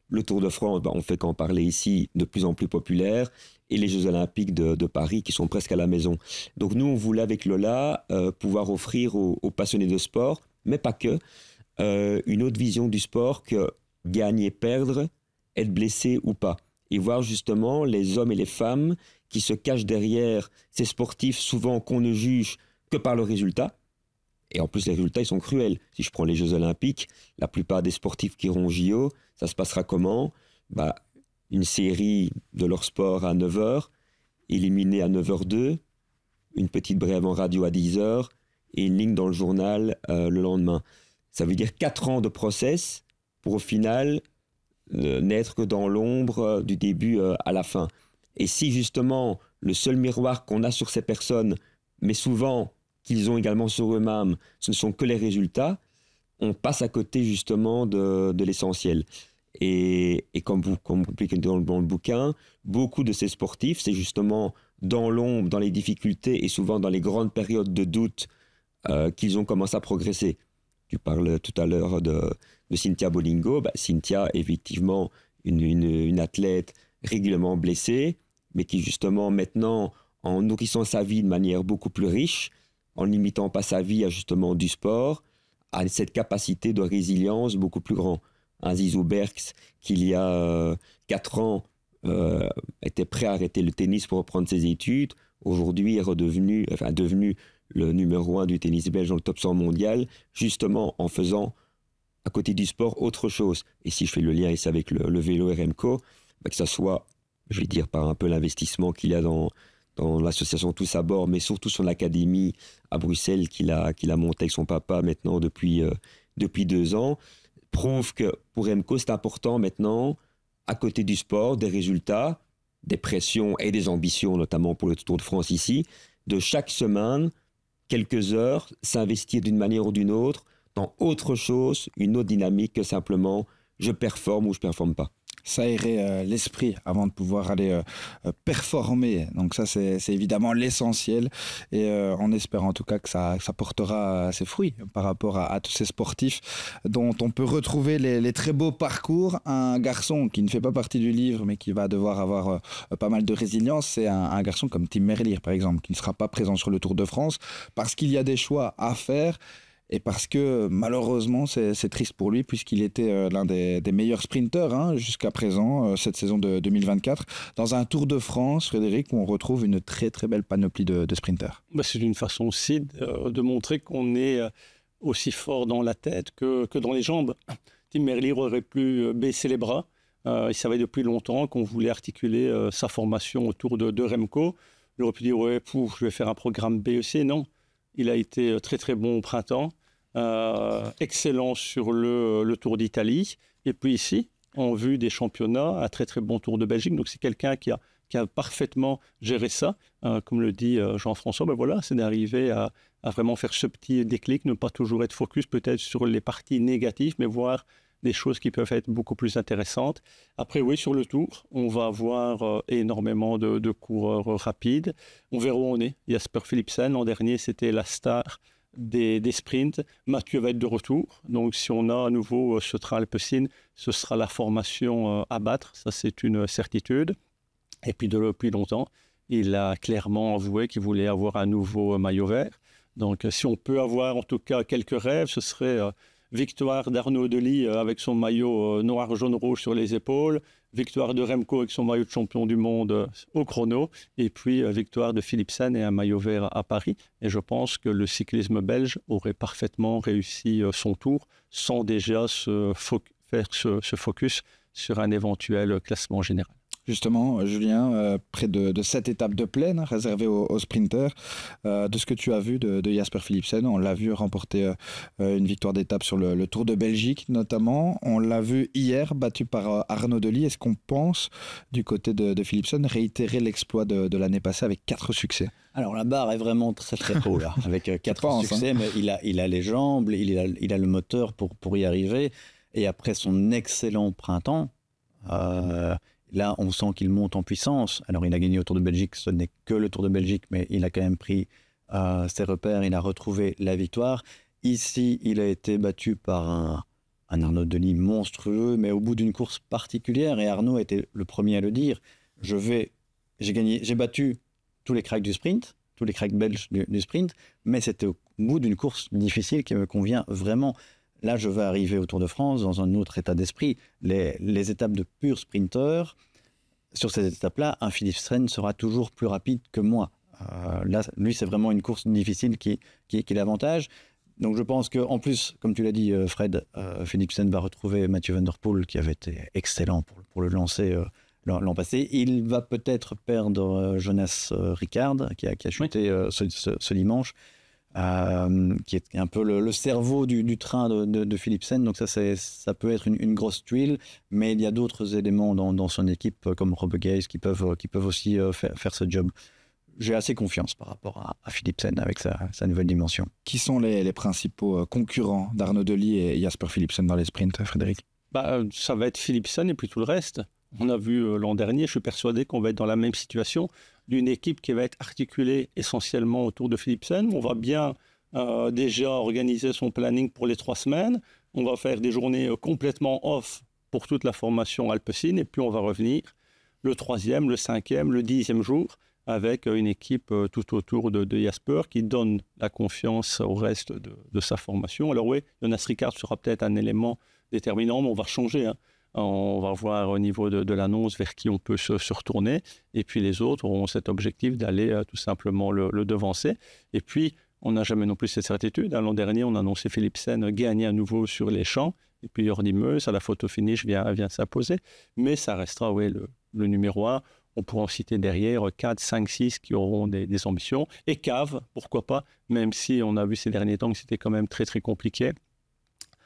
Le Tour de France, on bah, on fait qu'en parler ici, de plus en plus populaire, et les Jeux Olympiques de, Paris qui sont presque à la maison. Donc nous, on voulait avec Lola euh, pouvoir offrir aux, passionnés de sport, mais pas que, une autre vision du sport que gagner, perdre, être blessé ou pas. Et voir justement les hommes et les femmes qui se cachent derrière ces sportifs souvent qu'on ne juge que par le résultat. Et en plus, les résultats, ils sont cruels. Si je prends les Jeux Olympiques, la plupart des sportifs qui iront JO, ça se passera comment bah, Une série de leur sport à 9h, éliminée à 9h02, une petite brève en radio à 10h et une ligne dans le journal euh, le lendemain. Ça veut dire 4 ans de process pour au final naître n'être que dans l'ombre euh, du début euh, à la fin. Et si justement le seul miroir qu'on a sur ces personnes, mais souvent qu'ils ont également sur eux-mêmes, ce ne sont que les résultats, on passe à côté justement de, l'essentiel. Et, comme vous comme dans le, dans le bouquin, beaucoup de ces sportifs, c'est justement dans l'ombre, dans les difficultés et souvent dans les grandes périodes de doute euh, qu'ils ont commencé à progresser. Tu parles tout à l'heure de, Cynthia Bolingo. Bah, Cynthia, effectivement, une, athlète régulièrement blessée, mais qui justement maintenant, en nourrissant sa vie de manière beaucoup plus riche, en ne limitant pas sa vie à justement du sport, à cette capacité de résilience beaucoup plus grande. Un Zizou Berks, qui y a 4 euh, ans euh, était prêt à arrêter le tennis pour reprendre ses études, aujourd'hui est redevenu, devenu le numéro 1 du tennis belge dans le top 100 mondial, justement en faisant à côté du sport autre chose. Et si je fais le lien avec le, vélo RMCO, bah, que ça soit, je vais dire, par un peu l'investissement qu'il y a dans, dans l'association Tous à bord, mais surtout son académie à Bruxelles qu'il a, qu'il a montée avec son papa maintenant depuis, euh, depuis deux ans, prouve que pour Emco, c'est important maintenant, à côté du sport, des résultats, des pressions et des ambitions, notamment pour le Tour de France ici, de chaque semaine, quelques heures, s'investir d'une manière ou d'une autre dans autre chose, une autre dynamique que simplement je performe ou je ne performe pas s'aérer euh, l'esprit avant de pouvoir aller euh, euh, performer. Donc ça, c'est évidemment l'essentiel. Et on espère en tout cas que ça, portera ses fruits par rapport à, tous ces sportifs dont on peut retrouver les, très beaux parcours. Un garçon qui ne fait pas partie du livre, mais qui va devoir avoir pas mal de résilience, c'est un, un, garçon comme Tim Merlier, par exemple, qui ne sera pas présent sur le Tour de France parce qu'il y a des choix à faire et parce que malheureusement c'est triste pour lui puisqu'il était euh, l'un des, meilleurs sprinteurs hein, jusqu'à présent euh, cette saison de 2024. Dans un Tour de France, Frédéric, où on retrouve une très très belle panoplie de, de sprinteurs. Bah, c'est une façon aussi euh, de, montrer qu'on est aussi fort dans la tête que, que dans les jambes. Tim Merlier aurait pu baisser les bras. il savait depuis longtemps qu'on voulait articuler sa formation autour de, Remco. Il aurait pu dire ouais, pouf, je vais faire un programme BEC. Non, il a été très très bon au printemps. Euh, excellent sur euh, le, Tour d'Italie. Et puis ici, en vue des championnats, un très très bon Tour de Belgique. Donc c'est quelqu'un qui a, parfaitement géré ça. Hein, comme le dit euh, Jean-François, ben voilà, c'est d'arriver à, vraiment faire ce petit déclic, ne pas toujours être focus peut-être sur les parties négatives, mais voir des choses qui peuvent être beaucoup plus intéressantes. Après, oui, sur le tour, on va avoir énormément de, coureurs rapides. On verra où on est. Jasper Philipsen, l'an dernier, c'était la star des, sprints. Mathieu va être de retour. Donc, si on a à nouveau euh, ce train ce sera la formation euh, à battre. Ça, c'est une certitude. Et puis, depuis longtemps, il a clairement avoué qu'il voulait avoir un nouveau maillot vert. Donc, euh, si on peut avoir en tout cas quelques rêves, ce serait victoire d'Arnaud Delis euh, avec son maillot euh, noir, jaune, rouge sur les épaules, victoire de Remco avec son maillot de champion du monde euh, au chrono, et puis victoire de Philippe Philipsen et un maillot vert à Paris. Et je pense que le cyclisme belge aurait parfaitement réussi son tour sans déjà se faire ce focus sur un éventuel classement général justement, euh, Julien, euh, près de, de, cette étape de plaine réservées aux, sprinters. Euh, de ce que tu as vu de, Jasper Philipsen, on l'a vu remporter une victoire d'étape sur le, Tour de Belgique notamment. On l'a vu hier battu par Arnaud Delis. Est-ce qu'on pense du côté de, de Philipsen réitérer l'exploit de, l'année passée avec quatre succès Alors la barre est vraiment très très haut là, avec quatre hein succès, mais il a, il a les jambes, il a, il a le moteur pour, pour y arriver. Et après son excellent printemps, Là, on sent qu'il monte en puissance. Alors, il a gagné au Tour de Belgique, ce n'est que le Tour de Belgique, mais il a quand même pris euh, ses repères, il a retrouvé la victoire. Ici, il a été battu par un, Arnaud Denis monstrueux, mais au bout d'une course particulière, et Arnaud était le premier à le dire, je vais, j'ai gagné, j'ai battu tous les cracks du sprint, tous les cracks belges du sprint, mais c'était au bout d'une course difficile qui me convient vraiment. Là, je vais arriver au Tour de France dans un autre état d'esprit. Les, étapes de pur sprinter, sur ces étapes-là, un Philippe Stren sera toujours plus rapide que moi. Euh, là, lui, c'est vraiment une course difficile qui, qui, est l'avantage. Donc je pense qu'en plus, comme tu l'as dit euh, Fred, euh, va retrouver Mathieu Van qui avait été excellent pour, le lancer euh, l'an passé. Il va peut-être perdre Jonas Ricard qui a, qui a chuté ce, dimanche. Euh, qui est un peu le, cerveau du, train de, de, Philipsen. Donc ça, ça peut être une, grosse tuile, mais il y a d'autres éléments dans, son équipe, euh, comme Rob Gaze, qui peuvent, euh, qui peuvent aussi faire, ce job. J'ai assez confiance par rapport à, à Philipsen avec sa, nouvelle dimension. Qui sont les, principaux concurrents d'Arnaud Delis et Jasper Philipsen dans les sprints, Frédéric bah, Ça va être Philipsen et puis tout le reste. On a vu euh, l'an dernier, je suis persuadé qu'on va être dans la même situation, d'une équipe qui va être articulée essentiellement autour de Philipsen. On va bien euh, déjà organiser son planning pour les trois semaines. On va faire des journées euh, complètement off pour toute la formation alpecine et puis on va revenir le troisième, le cinquième, le dixième jour avec une équipe tout autour de, Jasper qui donne la confiance au reste de, sa formation. Alors oui, Jonas Ricard sera peut-être un élément déterminant, mais on va changer. Hein on va voir au niveau de, l'annonce vers qui on peut se, retourner. Et puis les autres auront cet objectif d'aller euh, tout simplement le, devancer. Et puis, on n'a jamais non plus cette certitude. Hein, l'an dernier, on a annoncé Philipsen gagner à nouveau sur les champs. Et puis Ornimeuse, à la photo finish, vient, vient s'imposer. Mais ça restera oui, le, numéro 1. On pourra en citer derrière 4, 5, 6 qui auront des, des ambitions. Et Cave, pourquoi pas, même si on a vu ces derniers temps que c'était quand même très, très compliqué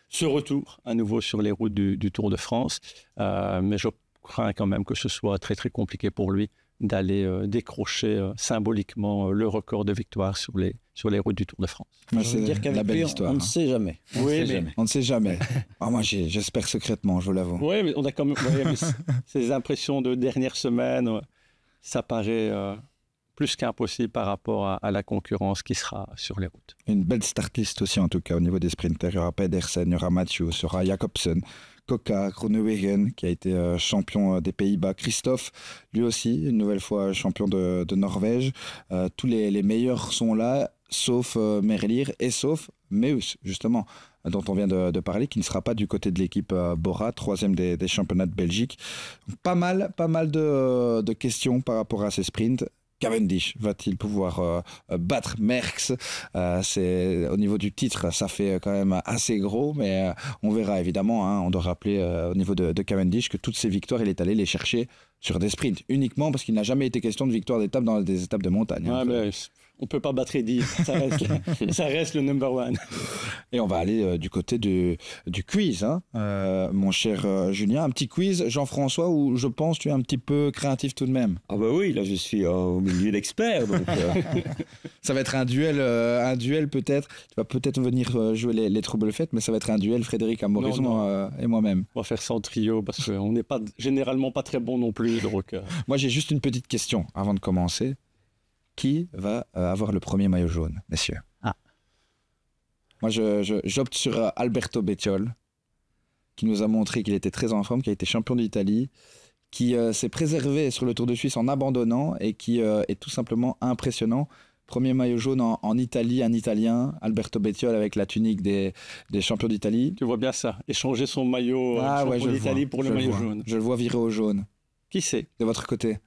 ce retour à nouveau sur les routes du, Tour de France. Euh, mais je crains quand même que ce soit très très compliqué pour lui d'aller euh, décrocher euh, symboliquement le record de victoire sur les, sur les routes du Tour de France. C'est je veux dire qu'avec histoire, on, ne sait jamais. On oui, mais... on ne sait jamais. moi, j'espère secrètement, je vous l'avoue. Oui, mais on a quand même ces impressions de dernière semaine. Ça paraît plus qu'impossible par rapport à, la concurrence qui sera sur les routes. Une belle startlist aussi, en tout cas, au niveau des sprinters. Il y aura Pedersen, il y aura Mathieu, il y aura Jacobsen, Coca, Groenewegen, qui a été euh, champion euh, des Pays-Bas, Christophe, lui aussi, une nouvelle fois euh, champion de, Norvège. tous les, meilleurs sont là, sauf euh, et sauf Meus, justement dont on vient de, parler, qui ne sera pas du côté de l'équipe Bora, troisième des, championnats de Belgique. Pas mal, pas mal de, de questions par rapport à ces sprints. Cavendish va-t-il pouvoir euh, euh, battre Merckx euh, C'est au niveau du titre, ça fait quand même assez gros, mais on verra évidemment. Hein. on doit rappeler au niveau de, Cavendish que toutes ses victoires, il est allé les chercher sur des sprints uniquement parce qu'il n'a jamais été question de victoire d'étape dans des étapes de montagne. Hein on peut pas battre Eddie. Ça reste, le number one. Et on va aller euh, du côté du quiz, hein. euh, mon cher euh, Julien. Un petit quiz, Jean-François, où je pense tu es un petit peu créatif tout de même. Ah bah oui, là je suis au milieu d'experts. ça va être un duel, un duel peut-être. Tu vas peut-être venir jouer les, les troubles fêtes, mais ça va être un duel Frédéric Amorison et moi-même. On va faire ça en trio parce qu'on n'est pas généralement pas très bon non plus. rock. moi j'ai juste une petite question avant de commencer. Qui va euh, avoir le premier maillot jaune, messieurs ah. Moi, j'opte sur euh, Alberto Bettiol, qui nous a montré qu'il était très en forme, qui a été champion d'Italie, qui euh, s'est préservé sur le Tour de Suisse en abandonnant et qui est tout simplement impressionnant. Premier maillot jaune en, Italie, un Italien, Alberto Bettiol avec la tunique des, champions d'Italie. Tu vois bien ça, échanger son maillot ah, pour le maillot jaune. Je le vois virer au jaune. Qui c'est De votre côté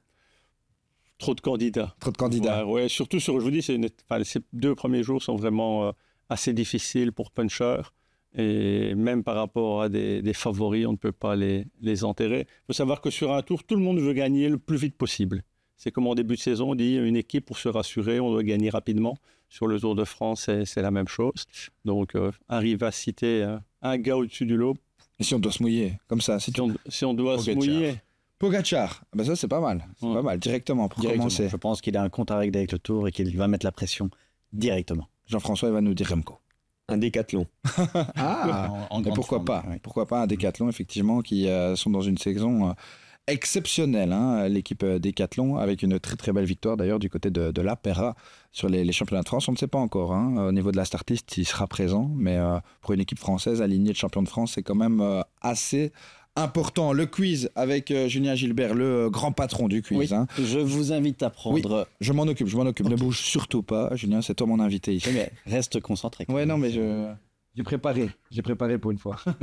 Trop de candidats. Trop de candidats. Ouais, surtout sur, je vous dis, c'est ces deux premiers jours sont vraiment euh, assez difficiles pour puncher. Et même par rapport à des, favoris, on ne peut pas les, enterrer. Il faut savoir que sur un tour, tout le monde veut gagner le plus vite possible. C'est comme en début de saison, on dit une équipe pour se rassurer, on doit gagner rapidement. Sur le Tour de France, c'est la même chose. Donc, euh, arrive à citer hein, un gars au-dessus du lot. Et si on doit se mouiller, comme ça Si, si on, doit se mouiller, Pogachar, ah ben bah ça c'est pas mal, c'est pas mal directement pour commencer. Je pense qu'il a un compte à règle avec le tour et qu'il va mettre la pression directement. Jean-François il va nous dire Remco. Un décathlon. ah, pourquoi pas Pourquoi pas un décathlon effectivement qui euh, sont dans une saison euh, exceptionnelle, hein, l'équipe euh, décathlon avec une très très belle victoire d'ailleurs du côté de, de l'Apera sur les, championnats de France. On ne sait pas encore hein. au niveau de la startiste il sera présent, mais pour une équipe française alignée de champion de France c'est quand même assez important, le quiz avec euh, Julien Gilbert, le grand patron du quiz. Hein. Je vous invite à prendre. je m'en occupe, je m'en occupe. Ne bouge surtout pas, Julien, c'est toi mon invité ici. reste concentré. Ouais, non, mais je... j'ai préparé, j'ai préparé pour une fois.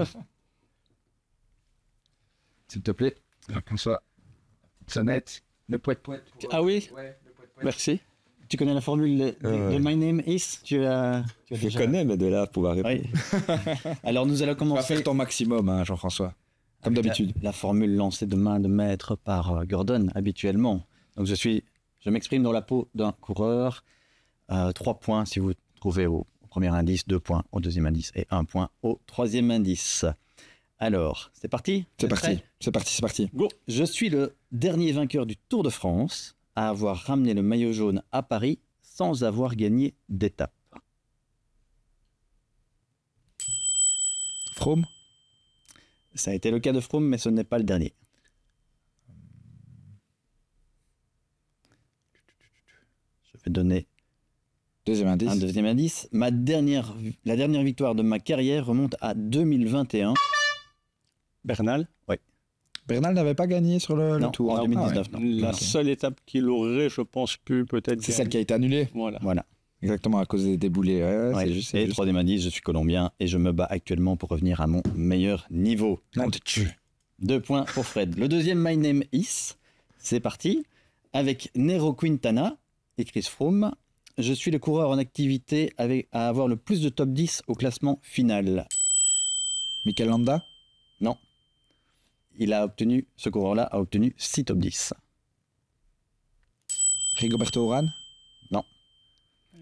S'il te plaît, comme ça, sonnette, le poète poète. Ah oui Merci. Tu connais la formule de, euh, My Name Is tu as, Je connais, mais de là pour pouvoir répondre. Alors nous allons commencer. Tu vas faire ton maximum, hein, Jean-François comme d'habitude. La, formule lancée de main de maître par euh, Gordon habituellement. Donc je suis, je m'exprime dans la peau d'un coureur. Euh, trois points si vous trouvez au, premier indice, deux points au deuxième indice et un point au troisième indice. Alors, c'est parti C'est parti, c'est parti, c'est parti. Go Je suis le dernier vainqueur du Tour de France à avoir ramené le maillot jaune à Paris sans avoir gagné d'étape. From ça a été le cas de Froome, mais ce n'est pas le dernier. Je vais donner deuxième un deuxième indice. Ma dernière, la dernière victoire de ma carrière remonte à 2021. Bernal Oui. Bernal n'avait pas gagné sur le, tour en 2019. Ah la seule étape qu'il aurait, je pense, pu peut-être. C'est celle qui a été annulée. Voilà. voilà. Exactement, à cause des déboulés. et le 3D je suis colombien et je me bats actuellement pour revenir à mon meilleur niveau. Deux points pour Fred. Le deuxième, My Name Is. C'est parti. Avec Nero Quintana et Chris Froome. Je suis le coureur en activité à avoir le plus de top 10 au classement final. Michael Landa Non. Il a obtenu, ce coureur-là a obtenu 6 top 10. Rigoberto Oran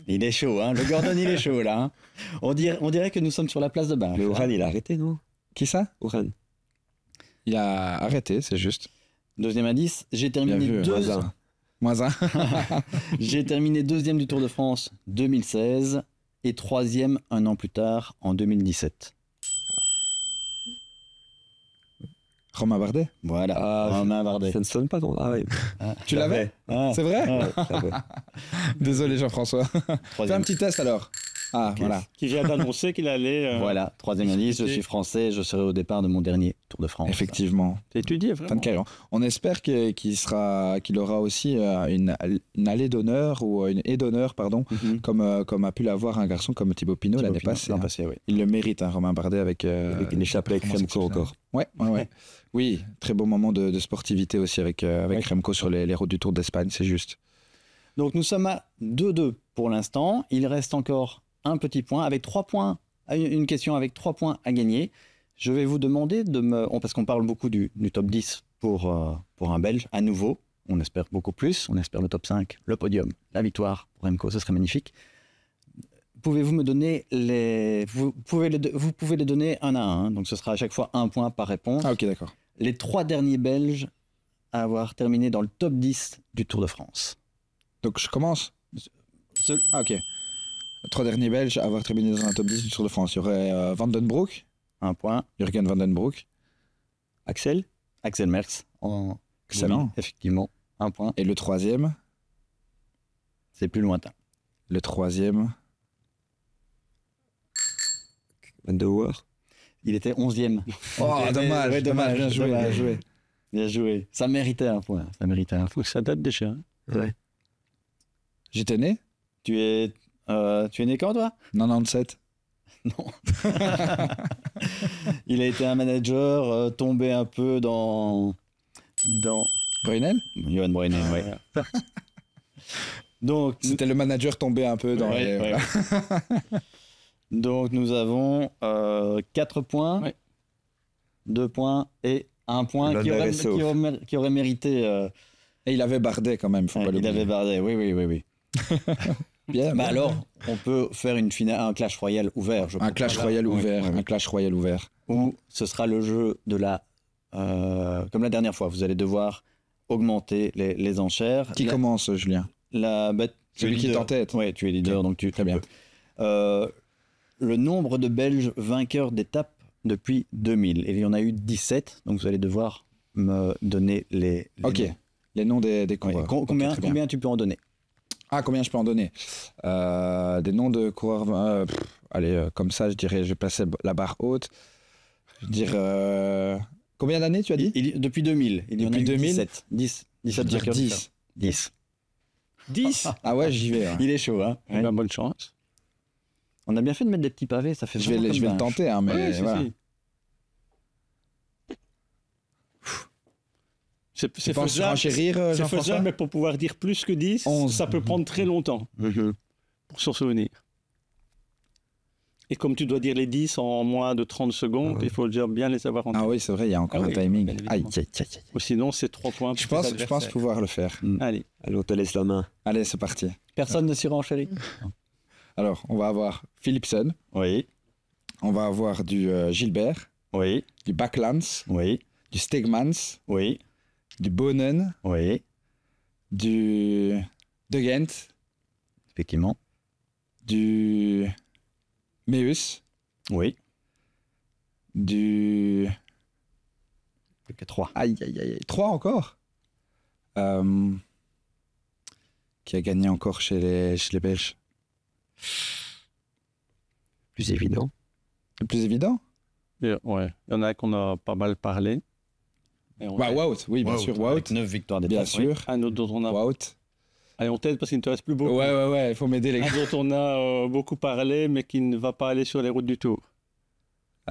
il est chaud, hein. Le Gordon, il est chaud, là. Hein. On, dirait, que nous sommes sur la place de bain. Mais O'Reilly il a arrêté, non Qui ça O'Reilly. Il a arrêté, c'est juste. Deuxième indice, j'ai terminé j'ai terminé deuxième du Tour de France 2016 et troisième un an plus tard en 2017. Romain Bardet Voilà, ah, Romain Bardet. Ça ne sonne pas ton... Ah, ah. tu l'avais ah C'est vrai Désolé Jean-François. Fais un petit test alors. Ah, voilà. Qui vient d'annoncer qu'il allait. Euh, voilà, troisième indice, je suis français, je serai au départ de mon dernier Tour de France. Effectivement. étudié, vraiment. On espère qu'il sera, qu'il aura aussi euh, une, allée d'honneur ou euh, une haie d'honneur, pardon, mm-hmm. comme, comme a pu l'avoir un garçon comme Thibaut Pinot l'année passée. Hein. Il le mérite, un hein, Romain Bardet, avec, une échappée avec Remco encore. Ouais, ouais, oui, très beau moment de, sportivité aussi avec, avec Remco sur les, les routes du Tour d'Espagne, c'est juste. Donc nous sommes à 2-2 pour l'instant. Il reste encore un petit point, avec trois points, une question avec trois points à gagner. Je vais vous demander de me... Parce qu'on parle beaucoup du, top 10 pour, euh, pour un Belge, à nouveau. On espère beaucoup plus. On espère le top 5, le podium, la victoire pour MCO, Ce serait magnifique. Pouvez-vous me donner les... Vous pouvez les, vous pouvez les donner un à un. Hein. Donc ce sera à chaque fois un point par réponse. Ah ok, d'accord. Les trois derniers Belges à avoir terminé dans le top 10 du Tour de France. Donc je commence ah, ok trois derniers Belges à avoir terminé dans un top 10 du Tour de France. Il y aurait euh, Vandenbroek, un point, Jürgen Vandenbroek. Axel Axel Merz. En... Excellent. effectivement, un point. Et le troisième C'est plus lointain. Le troisième Van de Hoor. Il était 11e. Oh, dommage, dommage, bien joué, bien joué. joué. Ça méritait un point. Ça méritait un point. Ça date déjà. Hein. Ouais. J'étais né Tu es euh, tu es né quand toi 97. Non. il a été un manager euh, tombé un peu dans. Dans. Brunel Johan Brunel, oui. Ah, Donc. C'était le manager tombé un peu dans. les... Donc nous avons 4 euh, points, 2 points et 1 point qui aurait, qui, aurait, mérité. Et il avait bardé quand même, faut pas Il avait bardé, oui, oui, oui. oui. Bah alors, on peut faire une un Clash royal ouvert, je Un Clash royal ouvert, un Clash royal ouvert. Où ce sera le jeu de la. Euh, comme la dernière fois, vous allez devoir augmenter les, enchères. Qui commence, Julien la Celui qui est en tête. Oui, tu es leader, donc tu. Très bien. Euh, le nombre de Belges vainqueurs d'étape depuis 2000. il y en a eu 17, donc vous allez devoir me donner les. Ok. noms. Les noms des, des combien combien tu peux en donner ah, combien je peux en donner euh, Des noms de coureurs. Euh, allez, euh, comme ça, je dirais, je vais placer la barre haute. Je dire... combien d'années tu as dit Depuis 2000. depuis 17. 10. 17 10. 10. 10 Ah ouais, j'y vais. Hein. Il est chaud, hein eh ben, Bonne chance. On a bien fait de mettre des petits pavés, ça fait Je vais, je le tenter, hein, mais C'est faisable, mais pour pouvoir dire plus que 10, ça peut mhm. prendre très longtemps mhm. pour s'en souvenir. Et comme tu dois dire les 10 en moins de 30 secondes, ah il faut déjà bien les avoir en Ah oui, c'est vrai, il y a encore ah le un timing. Ou sinon, c'est 3 points. Je pense, je pense pouvoir le faire. Mm. Allez. Allez, on te laisse la main. Allez, c'est parti. Personne ne s'y rend, chérie. Alors, on va avoir Philipson. Oui. On va avoir du euh, Gilbert. Oui. Du Backlands. Oui. Du Stegmans. Oui du Bonen. Oui. Du. De Ghent. Effectivement. Du. Meus. Oui. Du. 3. Aïe, aïe, aïe. Trois encore euh, Qui a gagné encore chez les, les Belges Plus évident. plus évident Ouais, il y en a qu'on a pas mal parlé. Bah, Wout, oui, bien sûr, Wout. 9 victoires des Bien sûr. Un autre dont on a. Wout. Allez, on t'aide parce qu'il ne te reste plus beaucoup. Ouais, ouais, ouais, il faut m'aider, les gars. Un dont on a euh, beaucoup parlé, mais qui ne va pas aller sur les routes du tout.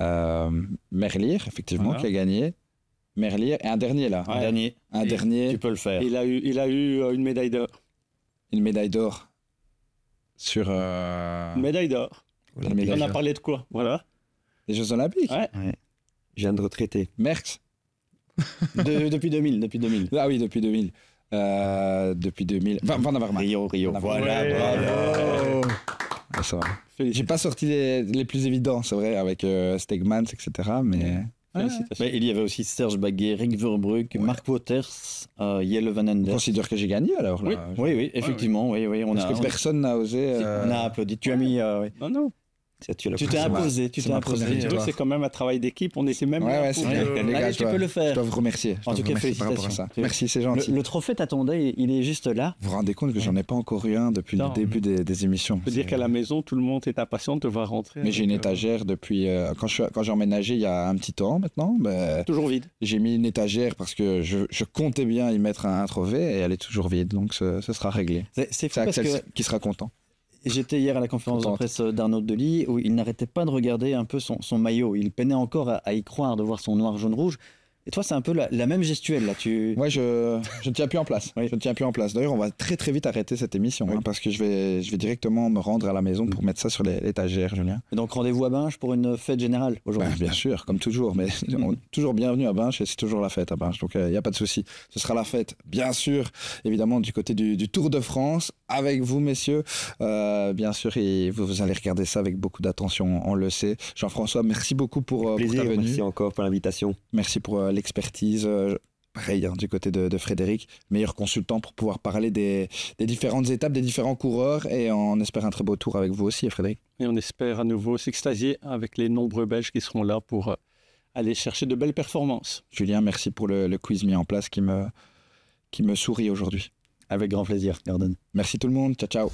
Euh, Merlier, effectivement, qui a gagné. Merlier, et un dernier, là. Un dernier. Un dernier. Tu peux le faire. Il a eu, il a eu euh, une médaille d'or. Une médaille d'or. Sur. Euh, une médaille d'or. On a parlé de quoi Voilà. Les Jeux Olympiques Ouais. ouais. Je viens de retraiter. Merckx de, depuis 2000, depuis 2000. Ah oui, depuis 2000. Euh, depuis 2000. Van, Van Rio, Rio. Voilà, bravo. Ah, j'ai pas sorti les, plus évidents, c'est vrai, avec euh, Stegmans, etc. Mais... il y avait aussi Serge Baguet, Rick Verbrugge, Mark Waters, euh, Van Ender. considère que j'ai gagné alors là. Oui, oui, oui effectivement. Oui, oui, on Parce a, que personne n'a osé. On a euh, applaudi. Tu as mis. Non, non. Tu t'es imposé, tu t'es imposé. C'est quand même un travail d'équipe. On était même. Ouais, ouais, tu peux le faire. Je dois vous remercier. En tout cas, félicitations. Merci, c'est gentil. Le trophée t'attendait, il est juste là. Vous vous rendez compte que j'en ai pas encore eu un depuis le début des émissions. Je veux dire qu'à la maison, tout le monde est impatient de te voir rentrer. Mais j'ai une euh, étagère depuis. Euh, quand j'ai emménagé il y a un petit temps maintenant. Toujours vide. J'ai mis une étagère parce que je comptais bien y mettre un trophée et elle est toujours vide. Donc ce sera réglé. C'est Axel qui sera content. J'étais hier à la conférence de presse d'Arnaud Delis où il n'arrêtait pas de regarder un peu son, maillot. Il peinait encore à, y croire de voir son noir, jaune, rouge. Et toi, c'est un peu la, même gestuelle là. Tu. je je tiens plus en place. oui. Je ne tiens plus en place. D'ailleurs, on va très très vite arrêter cette émission hein, parce que je vais directement me rendre à la maison pour mm. mettre ça sur l'étagère, Julien. donc rendez-vous à Binche pour une fête générale aujourd'hui. Bah, bien sûr, comme toujours, mais toujours bienvenue à Binche et c'est toujours la fête à Binche, donc il euh, n'y a pas de souci. Ce sera la fête, bien sûr, évidemment du côté du Tour de France avec vous, messieurs. Euh, bien sûr, et vous, allez regarder ça avec beaucoup d'attention, on le sait. Jean-François, merci beaucoup pour, euh, ta Merci encore pour l'invitation. Merci pour euh, l'expertise. pareil, hein, du côté de, Frédéric, meilleur consultant pour pouvoir parler des, différentes étapes, des différents coureurs. Et on espère un très beau tour avec vous aussi, Frédéric. Et on espère à nouveau s'extasier avec les nombreux Belges qui seront là pour aller chercher de belles performances. Julien, merci pour le, le quiz mis en place qui me, qui me sourit aujourd'hui. Avec grand plaisir, Gordon. Merci tout le monde. Ciao, ciao.